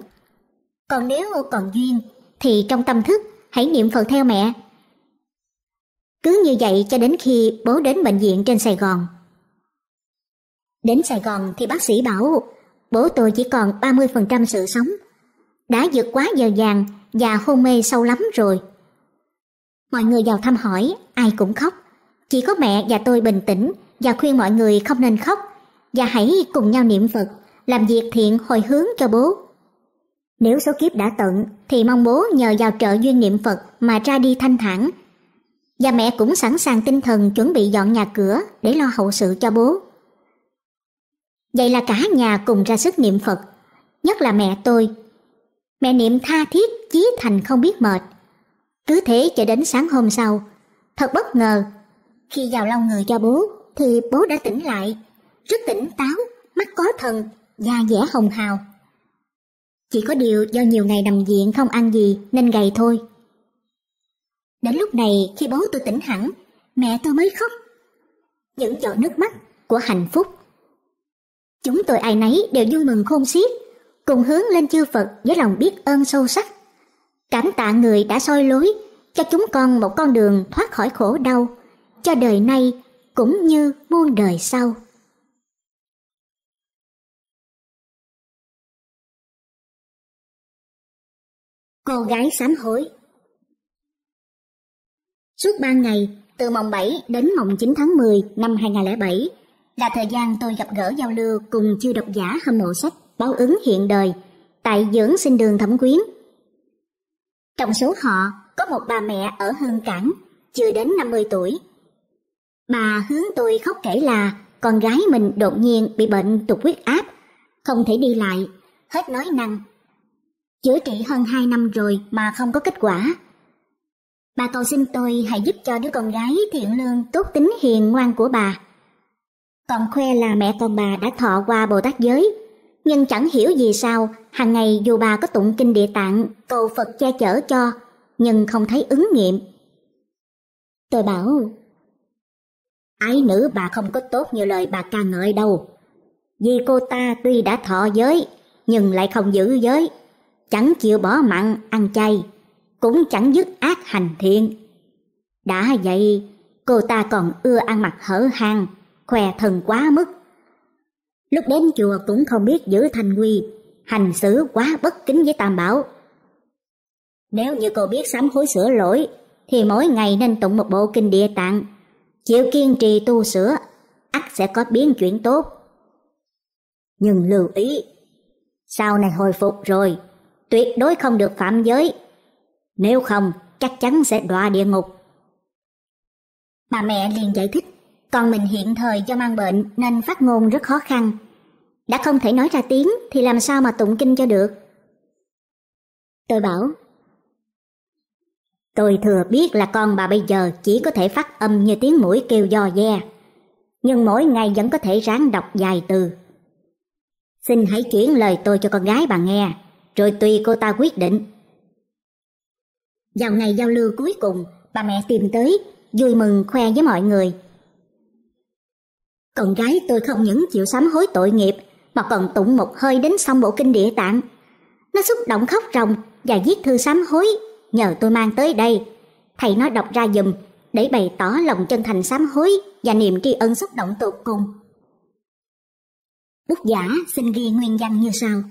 Còn nếu còn duyên thì trong tâm thức hãy niệm Phật theo mẹ. Cứ như vậy cho đến khi bố đến bệnh viện trên Sài Gòn. Đến Sài Gòn thì bác sĩ bảo bố tôi chỉ còn 30% sự sống. Đã vượt quá giờ vàng và hôn mê sâu lắm rồi. Mọi người vào thăm hỏi, ai cũng khóc. Chỉ có mẹ và tôi bình tĩnh và khuyên mọi người không nên khóc và hãy cùng nhau niệm Phật, làm việc thiện hồi hướng cho bố. Nếu số kiếp đã tận thì mong bố nhờ vào trợ duyên niệm Phật mà ra đi thanh thản. Và mẹ cũng sẵn sàng tinh thần chuẩn bị dọn nhà cửa để lo hậu sự cho bố. Vậy là cả nhà cùng ra sức niệm Phật, nhất là mẹ tôi. Mẹ niệm tha thiết, chí thành không biết mệt. Cứ thế cho đến sáng hôm sau, thật bất ngờ. Khi vào lau người cho bố, thì bố đã tỉnh lại, rất tỉnh táo, mắt có thần, da dẻ hồng hào. Chỉ có điều do nhiều ngày nằm viện không ăn gì nên gầy thôi. Đến lúc này khi bố tôi tỉnh hẳn, mẹ tôi mới khóc. Những giọt nước mắt của hạnh phúc Chúng tôi ai nấy đều vui mừng khôn xiết, cùng hướng lên chư Phật với lòng biết ơn sâu sắc. Cảm tạ người đã soi lối, cho chúng con một con đường thoát khỏi khổ đau, cho đời nay cũng như muôn đời sau. Cô gái sám hối Suốt ba ngày, từ mồng 7 đến mồng 9 tháng 10 năm 2007, là thời gian tôi gặp gỡ giao lưu cùng chư độc giả hâm mộ sách báo ứng hiện đời tại dưỡng sinh đường Thẩm Quyến. Trong số họ có một bà mẹ ở Hương Cảng, chưa đến 50 tuổi. Bà hướng tôi khóc kể là con gái mình đột nhiên bị bệnh tụt huyết áp, không thể đi lại, hết nói năng. Chữa trị hơn 2 năm rồi mà không có kết quả. Bà cầu xin tôi hãy giúp cho đứa con gái thiện lương tốt tính hiền ngoan của bà còn khoe là mẹ con bà đã thọ qua Bồ Tát giới. Nhưng chẳng hiểu gì sao, hàng ngày dù bà có tụng kinh địa tạng, cầu Phật che chở cho, nhưng không thấy ứng nghiệm. Tôi bảo, ái nữ bà không có tốt như lời bà ca ngợi đâu. Vì cô ta tuy đã thọ giới, nhưng lại không giữ giới, chẳng chịu bỏ mặn, ăn chay, cũng chẳng dứt ác hành thiện. Đã vậy, cô ta còn ưa ăn mặc hở hang, khoe thân quá mức. Lúc đến chùa cũng không biết giữ thanh quy, hành xử quá bất kính với Tam Bảo. Nếu như cô biết sám hối sửa lỗi, thì mỗi ngày nên tụng một bộ kinh địa tạng, chịu kiên trì tu sửa, ắt sẽ có biến chuyển tốt. Nhưng lưu ý, sau này hồi phục rồi, tuyệt đối không được phạm giới. Nếu không, chắc chắn sẽ đọa địa ngục. Bà mẹ liền giải thích còn mình hiện thời do mang bệnh nên phát ngôn rất khó khăn. Đã không thể nói ra tiếng thì làm sao mà tụng kinh cho được. Tôi bảo, Tôi thừa biết là con bà bây giờ chỉ có thể phát âm như tiếng mũi kêu do de, nhưng mỗi ngày vẫn có thể ráng đọc dài từ. Xin hãy chuyển lời tôi cho con gái bà nghe, rồi tùy cô ta quyết định. Vào ngày giao lưu cuối cùng, bà mẹ tìm tới, vui mừng khoe với mọi người con gái tôi không những chịu sám hối tội nghiệp mà còn tụng một hơi đến xong bộ kinh địa tạng. Nó xúc động khóc ròng và viết thư sám hối nhờ tôi mang tới đây. Thầy nó đọc ra dùm để bày tỏ lòng chân thành sám hối và niềm tri ân xúc động tột cùng. Bút giả xin ghi nguyên văn như sau.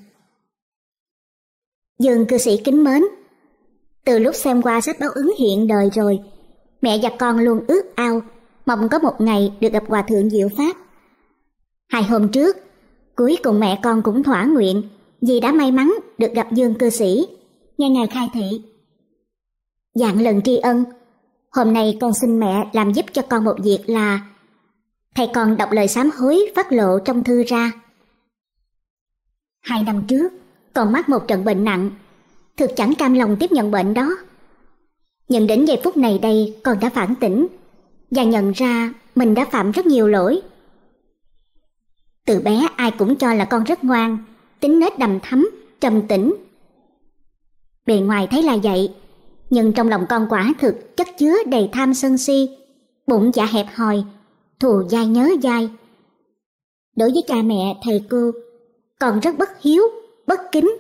Dương cư sĩ kính mến, từ lúc xem qua sách báo ứng hiện đời rồi, mẹ và con luôn ước ao mong có một ngày được gặp Hòa Thượng Diệu Pháp. Hai hôm trước, cuối cùng mẹ con cũng thỏa nguyện vì đã may mắn được gặp Dương cư sĩ, nghe ngài khai thị. Dạng lần tri ân, hôm nay con xin mẹ làm giúp cho con một việc là thầy con đọc lời sám hối phát lộ trong thư ra. Hai năm trước, con mắc một trận bệnh nặng, thực chẳng cam lòng tiếp nhận bệnh đó. Nhưng đến giây phút này đây con đã phản tỉnh, và nhận ra mình đã phạm rất nhiều lỗi. Từ bé ai cũng cho là con rất ngoan, tính nết đầm thắm, trầm tĩnh. Bề ngoài thấy là vậy, nhưng trong lòng con quả thực chất chứa đầy tham sân si, bụng dạ hẹp hòi, thù dai nhớ dai. Đối với cha mẹ, thầy cô, còn rất bất hiếu, bất kính.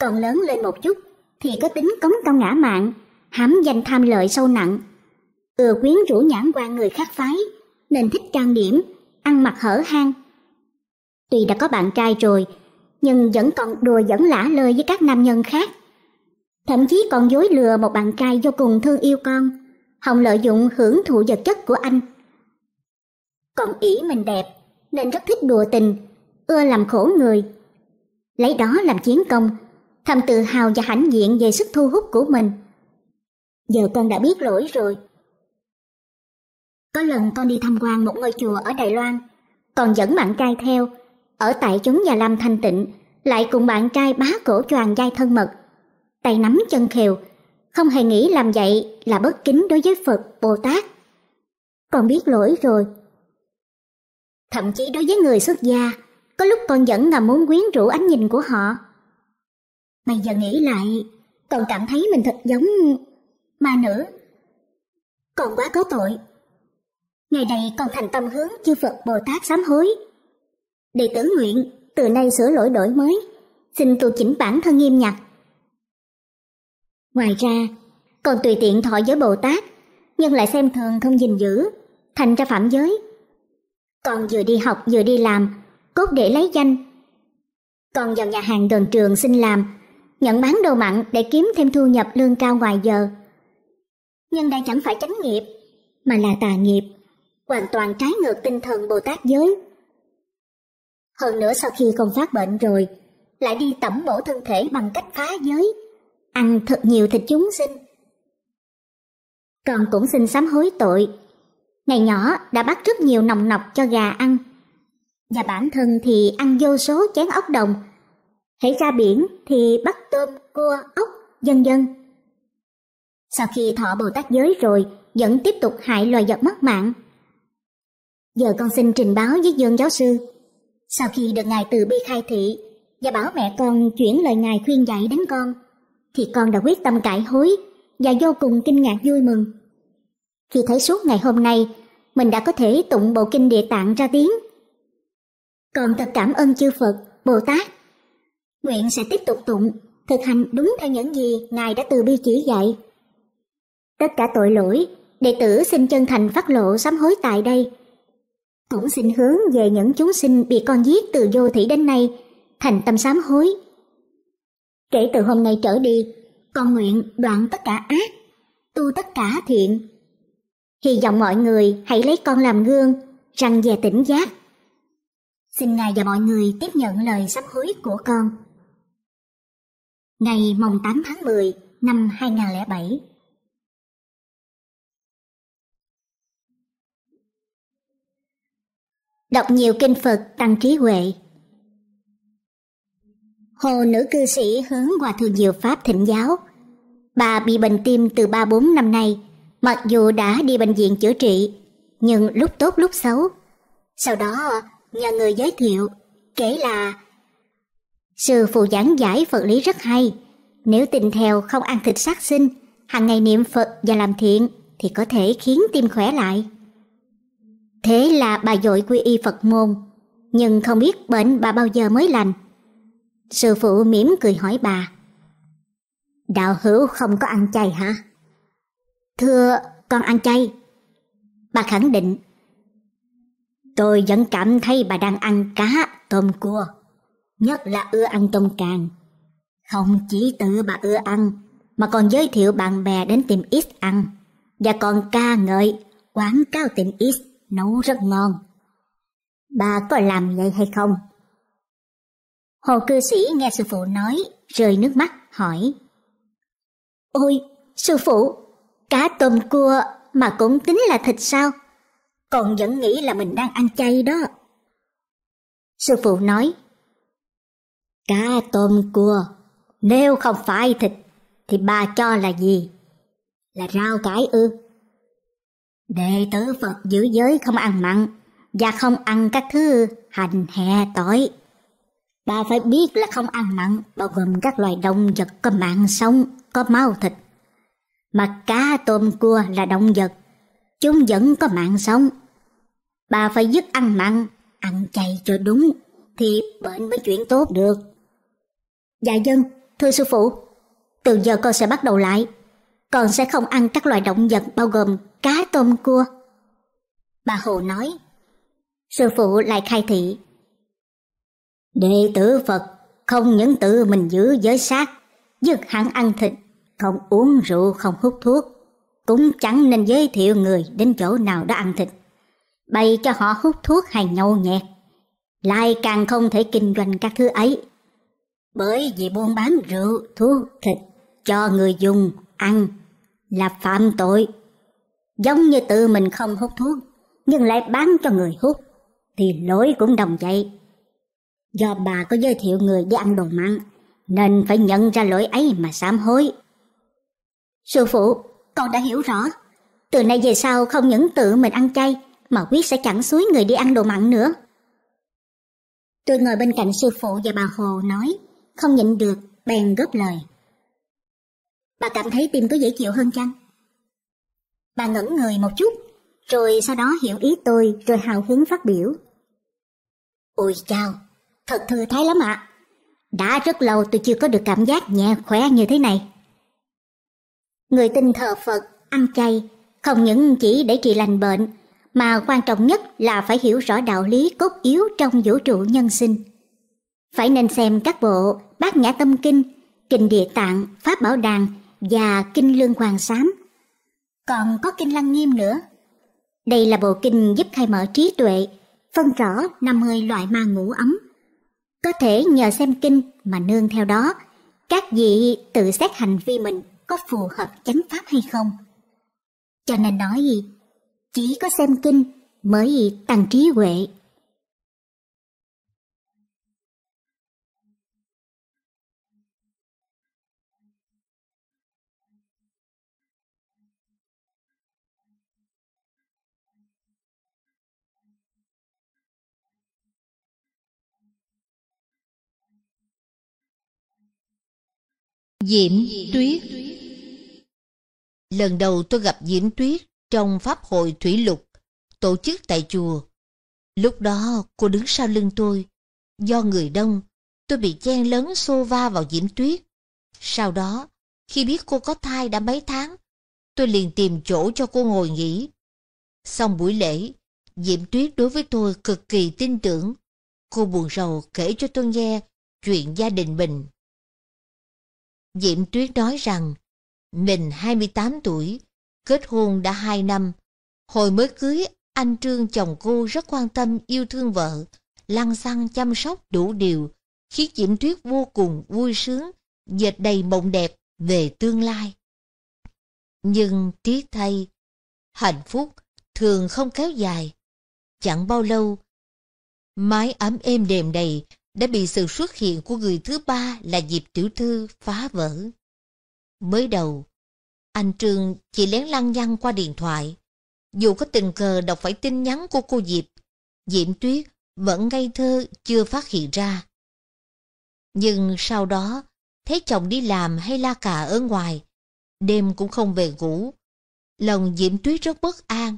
Còn lớn lên một chút thì có tính cống cao ngã mạng, hám danh tham lợi sâu nặng, ưa quyến rũ nhãn qua người khác phái, nên thích trang điểm, ăn mặc hở hang. Tuy đã có bạn trai rồi, nhưng vẫn còn đùa dẫn lả lơi với các nam nhân khác. Thậm chí còn dối lừa một bạn trai vô cùng thương yêu con, hòng lợi dụng hưởng thụ vật chất của anh. Con ý mình đẹp, nên rất thích đùa tình, ưa làm khổ người. Lấy đó làm chiến công, thầm tự hào và hãnh diện về sức thu hút của mình. Giờ con đã biết lỗi rồi, có lần con đi tham quan một ngôi chùa ở Đài Loan, còn dẫn bạn trai theo, ở tại chúng nhà Lâm Thanh Tịnh, lại cùng bạn trai bá cổ choàng dai thân mật, tay nắm chân khều, không hề nghĩ làm vậy là bất kính đối với Phật, Bồ Tát. Con biết lỗi rồi. Thậm chí đối với người xuất gia, có lúc con vẫn ngầm muốn quyến rũ ánh nhìn của họ. Bây giờ nghĩ lại, con cảm thấy mình thật giống ma nữ. Con quá có tội, ngày nay còn thành tâm hướng chư Phật Bồ Tát sám hối. Đệ tử nguyện, từ nay sửa lỗi đổi mới, xin tu chỉnh bản thân nghiêm nhặt. Ngoài ra, còn tùy tiện thọ giới Bồ Tát, nhưng lại xem thường không gìn giữ, thành ra phạm giới. Còn vừa đi học vừa đi làm, cốt để lấy danh. Còn vào nhà hàng gần trường xin làm, nhận bán đồ mặn để kiếm thêm thu nhập lương cao ngoài giờ. Nhưng đây chẳng phải chánh nghiệp, mà là tà nghiệp hoàn toàn trái ngược tinh thần Bồ Tát giới. Hơn nữa sau khi con phát bệnh rồi, lại đi tẩm bổ thân thể bằng cách phá giới, ăn thật nhiều thịt chúng sinh. Con cũng xin sám hối tội, ngày nhỏ đã bắt rất nhiều nòng nọc cho gà ăn, và bản thân thì ăn vô số chén ốc đồng. Hãy ra biển thì bắt tôm, cua, ốc, dân dân. Sau khi thọ Bồ Tát giới rồi, vẫn tiếp tục hại loài vật mất mạng Giờ con xin trình báo với Dương giáo sư. Sau khi được Ngài từ bi khai thị và bảo mẹ con chuyển lời Ngài khuyên dạy đến con, thì con đã quyết tâm cải hối và vô cùng kinh ngạc vui mừng. Khi thấy suốt ngày hôm nay, mình đã có thể tụng bộ kinh địa tạng ra tiếng. Con thật cảm ơn chư Phật, Bồ Tát. Nguyện sẽ tiếp tục tụng, thực hành đúng theo những gì Ngài đã từ bi chỉ dạy. Tất cả tội lỗi, đệ tử xin chân thành phát lộ sám hối tại đây – cũng xin hướng về những chúng sinh bị con giết từ vô thủy đến nay thành tâm sám hối. Kể từ hôm nay trở đi, con nguyện đoạn tất cả ác, tu tất cả thiện. Hy vọng mọi người hãy lấy con làm gương, rằng về tỉnh giác. Xin Ngài và mọi người tiếp nhận lời sám hối của con. Ngày mồng 8 tháng 10 năm 2007 Đọc nhiều kinh Phật tăng trí huệ. Hồ nữ cư sĩ hướng Hòa Thượng Diệu Pháp thịnh giáo. Bà bị bệnh tim từ ba bốn năm nay, mặc dù đã đi bệnh viện chữa trị, nhưng lúc tốt lúc xấu. Sau đó, nhờ người giới thiệu, kể là Sư phụ giảng giải Phật lý rất hay, nếu tình theo không ăn thịt sát sinh, hàng ngày niệm Phật và làm thiện thì có thể khiến tim khỏe lại. Thế là bà dội quy y Phật môn, nhưng không biết bệnh bà bao giờ mới lành. Sư phụ mỉm cười hỏi bà. Đạo hữu không có ăn chay hả? Thưa, con ăn chay. Bà khẳng định. Tôi vẫn cảm thấy bà đang ăn cá, tôm cua. Nhất là ưa ăn tôm càng. Không chỉ tự bà ưa ăn, mà còn giới thiệu bạn bè đến tìm ít ăn. Và còn ca ngợi quảng cáo tìm ít nấu rất ngon. Bà có làm vậy hay không? Hồ cư sĩ nghe sư phụ nói, rơi nước mắt, hỏi. Ôi, sư phụ, cá tôm cua mà cũng tính là thịt sao? Còn vẫn nghĩ là mình đang ăn chay đó. Sư phụ nói, Cá tôm cua, nếu không phải thịt, thì bà cho là gì? Là rau cải ư? Đệ tử Phật giữ giới không ăn mặn và không ăn các thứ hành hè tội. Bà phải biết là không ăn mặn bao gồm các loài động vật có mạng sống, có máu thịt. Mà cá tôm cua là động vật, chúng vẫn có mạng sống. Bà phải dứt ăn mặn, ăn chay cho đúng thì bệnh mới chuyển tốt được. Dạ dân, vâng, thưa sư phụ, từ giờ con sẽ bắt đầu lại. Con sẽ không ăn các loài động vật bao gồm cá tôm cua. Bà Hồ nói, sư phụ lại khai thị. Đệ tử Phật không những tự mình giữ giới sát, dứt hẳn ăn thịt, không uống rượu, không hút thuốc, cũng chẳng nên giới thiệu người đến chỗ nào đó ăn thịt, bày cho họ hút thuốc hay nhậu nhẹt, lại càng không thể kinh doanh các thứ ấy. Bởi vì buôn bán rượu, thuốc, thịt cho người dùng ăn là phạm tội giống như tự mình không hút thuốc, nhưng lại bán cho người hút, thì lỗi cũng đồng vậy. Do bà có giới thiệu người đi ăn đồ mặn, nên phải nhận ra lỗi ấy mà sám hối. Sư phụ, con đã hiểu rõ. Từ nay về sau không những tự mình ăn chay, mà quyết sẽ chẳng suối người đi ăn đồ mặn nữa. Tôi ngồi bên cạnh sư phụ và bà Hồ nói, không nhịn được, bèn góp lời. Bà cảm thấy tim có dễ chịu hơn chăng? Bà ngẩn người một chút, rồi sau đó hiểu ý tôi rồi hào hứng phát biểu. Ôi chào, thật thư thái lắm ạ. Đã rất lâu tôi chưa có được cảm giác nhẹ khỏe như thế này. Người tin thờ Phật, ăn chay, không những chỉ để trị lành bệnh, mà quan trọng nhất là phải hiểu rõ đạo lý cốt yếu trong vũ trụ nhân sinh. Phải nên xem các bộ Bát Nhã Tâm Kinh, Kinh Địa Tạng, Pháp Bảo Đàn và Kinh Lương Hoàng Sám còn có kinh lăng nghiêm nữa. Đây là bộ kinh giúp khai mở trí tuệ, phân rõ năm mươi loại ma ngủ ấm. Có thể nhờ xem kinh mà nương theo đó, các vị tự xét hành vi mình có phù hợp chánh pháp hay không. Cho nên nói gì, chỉ có xem kinh mới tăng trí huệ Diễm Tuyết Lần đầu tôi gặp Diễm Tuyết trong Pháp hội Thủy Lục, tổ chức tại chùa. Lúc đó cô đứng sau lưng tôi. Do người đông, tôi bị chen lớn xô va vào Diễm Tuyết. Sau đó, khi biết cô có thai đã mấy tháng, tôi liền tìm chỗ cho cô ngồi nghỉ. Xong buổi lễ, Diễm Tuyết đối với tôi cực kỳ tin tưởng. Cô buồn rầu kể cho tôi nghe chuyện gia đình mình Diệm Tuyết nói rằng mình 28 tuổi, kết hôn đã 2 năm. Hồi mới cưới, anh Trương chồng cô rất quan tâm yêu thương vợ, lăn xăng chăm sóc đủ điều, khiến Diệm Tuyết vô cùng vui sướng, dệt đầy mộng đẹp về tương lai. Nhưng tiếc thay, hạnh phúc thường không kéo dài. Chẳng bao lâu, mái ấm êm đềm đầy đã bị sự xuất hiện của người thứ ba là Diệp Tiểu Thư phá vỡ. Mới đầu, anh Trương chỉ lén lăng nhăng qua điện thoại. Dù có tình cờ đọc phải tin nhắn của cô Diệp, Diễm Tuyết vẫn ngây thơ chưa phát hiện ra. Nhưng sau đó, thấy chồng đi làm hay la cà ở ngoài, đêm cũng không về ngủ. Lòng Diễm Tuyết rất bất an,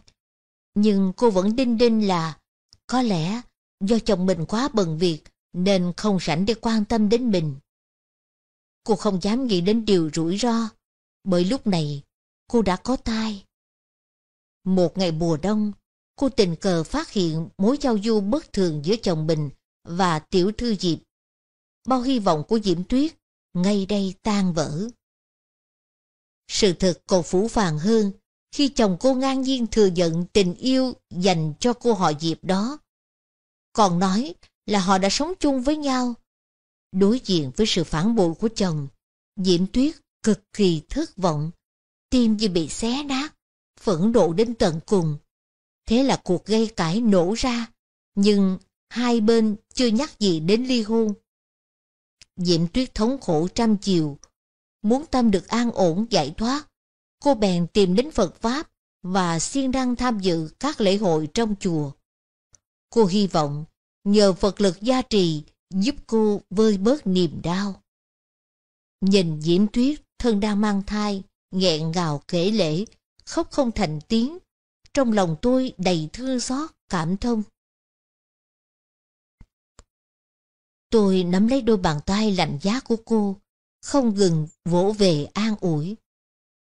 nhưng cô vẫn đinh đinh là có lẽ do chồng mình quá bận việc nên không rảnh để quan tâm đến mình. Cô không dám nghĩ đến điều rủi ro, bởi lúc này cô đã có tai. Một ngày mùa đông, cô tình cờ phát hiện mối giao du bất thường giữa chồng mình và tiểu thư Diệp. Bao hy vọng của Diễm Tuyết ngay đây tan vỡ. Sự thật còn phủ phàng hơn khi chồng cô ngang nhiên thừa nhận tình yêu dành cho cô họ Diệp đó. Còn nói là họ đã sống chung với nhau. Đối diện với sự phản bội của chồng, Diễm Tuyết cực kỳ thất vọng, tim như bị xé nát, phẫn nộ đến tận cùng. Thế là cuộc gây cãi nổ ra, nhưng hai bên chưa nhắc gì đến ly hôn. Diệm Tuyết thống khổ trăm chiều, muốn tâm được an ổn giải thoát, cô bèn tìm đến Phật Pháp và siêng năng tham dự các lễ hội trong chùa. Cô hy vọng nhờ Phật lực gia trì giúp cô vơi bớt niềm đau. Nhìn Diễm Tuyết thân đang mang thai, nghẹn ngào kể lễ, khóc không thành tiếng, trong lòng tôi đầy thương xót, cảm thông. Tôi nắm lấy đôi bàn tay lạnh giá của cô, không ngừng vỗ về an ủi.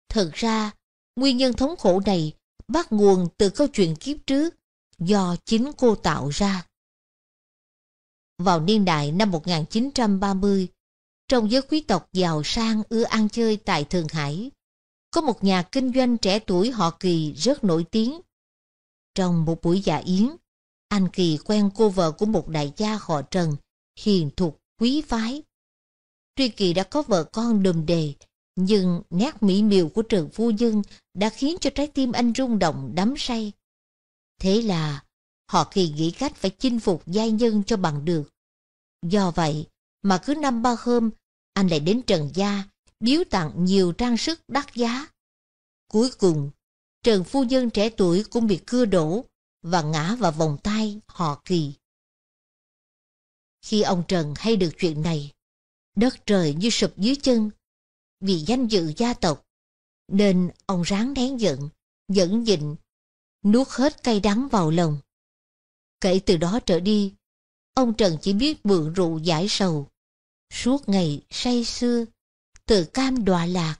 Thật ra, nguyên nhân thống khổ này bắt nguồn từ câu chuyện kiếp trước do chính cô tạo ra. Vào niên đại năm 1930, trong giới quý tộc giàu sang ưa ăn chơi tại Thượng Hải, có một nhà kinh doanh trẻ tuổi họ Kỳ rất nổi tiếng. Trong một buổi dạ yến, anh Kỳ quen cô vợ của một đại gia họ Trần, hiền thục, quý phái. Tuy Kỳ đã có vợ con đùm đề, nhưng nét mỹ miều của Trần Phu Nhân đã khiến cho trái tim anh rung động đắm say. Thế là Họ kỳ nghĩ cách phải chinh phục giai nhân cho bằng được. Do vậy, mà cứ năm ba hôm, anh lại đến Trần Gia, biếu tặng nhiều trang sức đắt giá. Cuối cùng, Trần Phu Nhân trẻ tuổi cũng bị cưa đổ và ngã vào vòng tay họ kỳ. Khi ông Trần hay được chuyện này, đất trời như sụp dưới chân. Vì danh dự gia tộc, nên ông ráng nén giận, dẫn dịnh, nuốt hết cay đắng vào lòng. Kể từ đó trở đi, ông Trần chỉ biết mượn rượu giải sầu, suốt ngày say sưa, từ cam đọa lạc.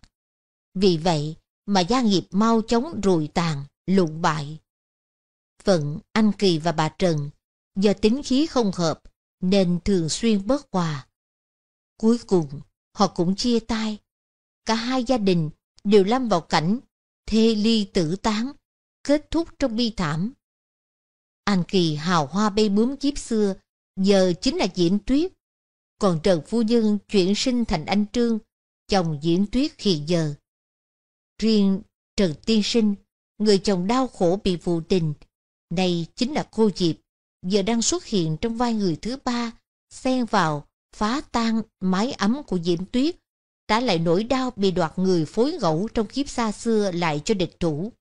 Vì vậy mà gia nghiệp mau chóng rùi tàn, lụn bại. Phận anh Kỳ và bà Trần do tính khí không hợp nên thường xuyên bớt hòa. Cuối cùng, họ cũng chia tay. Cả hai gia đình đều lâm vào cảnh thê ly tử tán, kết thúc trong bi thảm anh Kỳ hào hoa bay bướm kiếp xưa, giờ chính là Diễn Tuyết. Còn Trần Phu Nhân chuyển sinh thành anh Trương, chồng Diễn Tuyết hiện giờ. Riêng Trần Tiên Sinh, người chồng đau khổ bị phụ tình, nay chính là cô Diệp, giờ đang xuất hiện trong vai người thứ ba, xen vào, phá tan mái ấm của Diễm Tuyết, trả lại nỗi đau bị đoạt người phối ngẫu trong kiếp xa xưa lại cho địch thủ.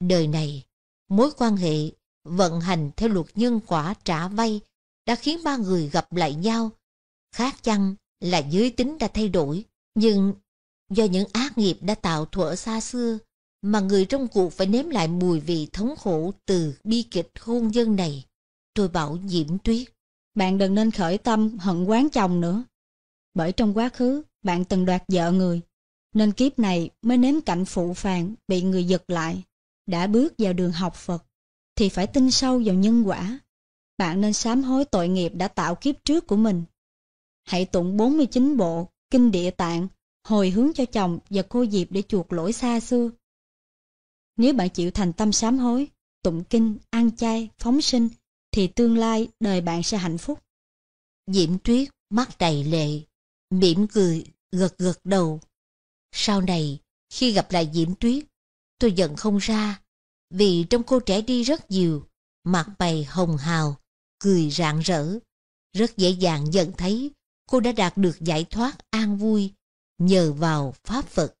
Đời này, mối quan hệ vận hành theo luật nhân quả trả vay đã khiến ba người gặp lại nhau. Khác chăng là giới tính đã thay đổi, nhưng do những ác nghiệp đã tạo thuở xa xưa, mà người trong cuộc phải nếm lại mùi vị thống khổ từ bi kịch hôn nhân này. Tôi bảo Diễm Tuyết, bạn đừng nên khởi tâm hận quán chồng nữa. Bởi trong quá khứ, bạn từng đoạt vợ người, nên kiếp này mới nếm cảnh phụ phàng bị người giật lại, đã bước vào đường học Phật thì phải tin sâu vào nhân quả. Bạn nên sám hối tội nghiệp đã tạo kiếp trước của mình. Hãy tụng 49 bộ, kinh địa tạng, hồi hướng cho chồng và cô Diệp để chuộc lỗi xa xưa. Nếu bạn chịu thành tâm sám hối, tụng kinh, ăn chay, phóng sinh, thì tương lai đời bạn sẽ hạnh phúc. Diễm Tuyết mắt đầy lệ, mỉm cười, gật gật đầu. Sau này, khi gặp lại Diễm Tuyết, tôi giận không ra vì trong cô trẻ đi rất nhiều, mặt mày hồng hào, cười rạng rỡ. Rất dễ dàng nhận thấy cô đã đạt được giải thoát an vui nhờ vào Pháp Phật.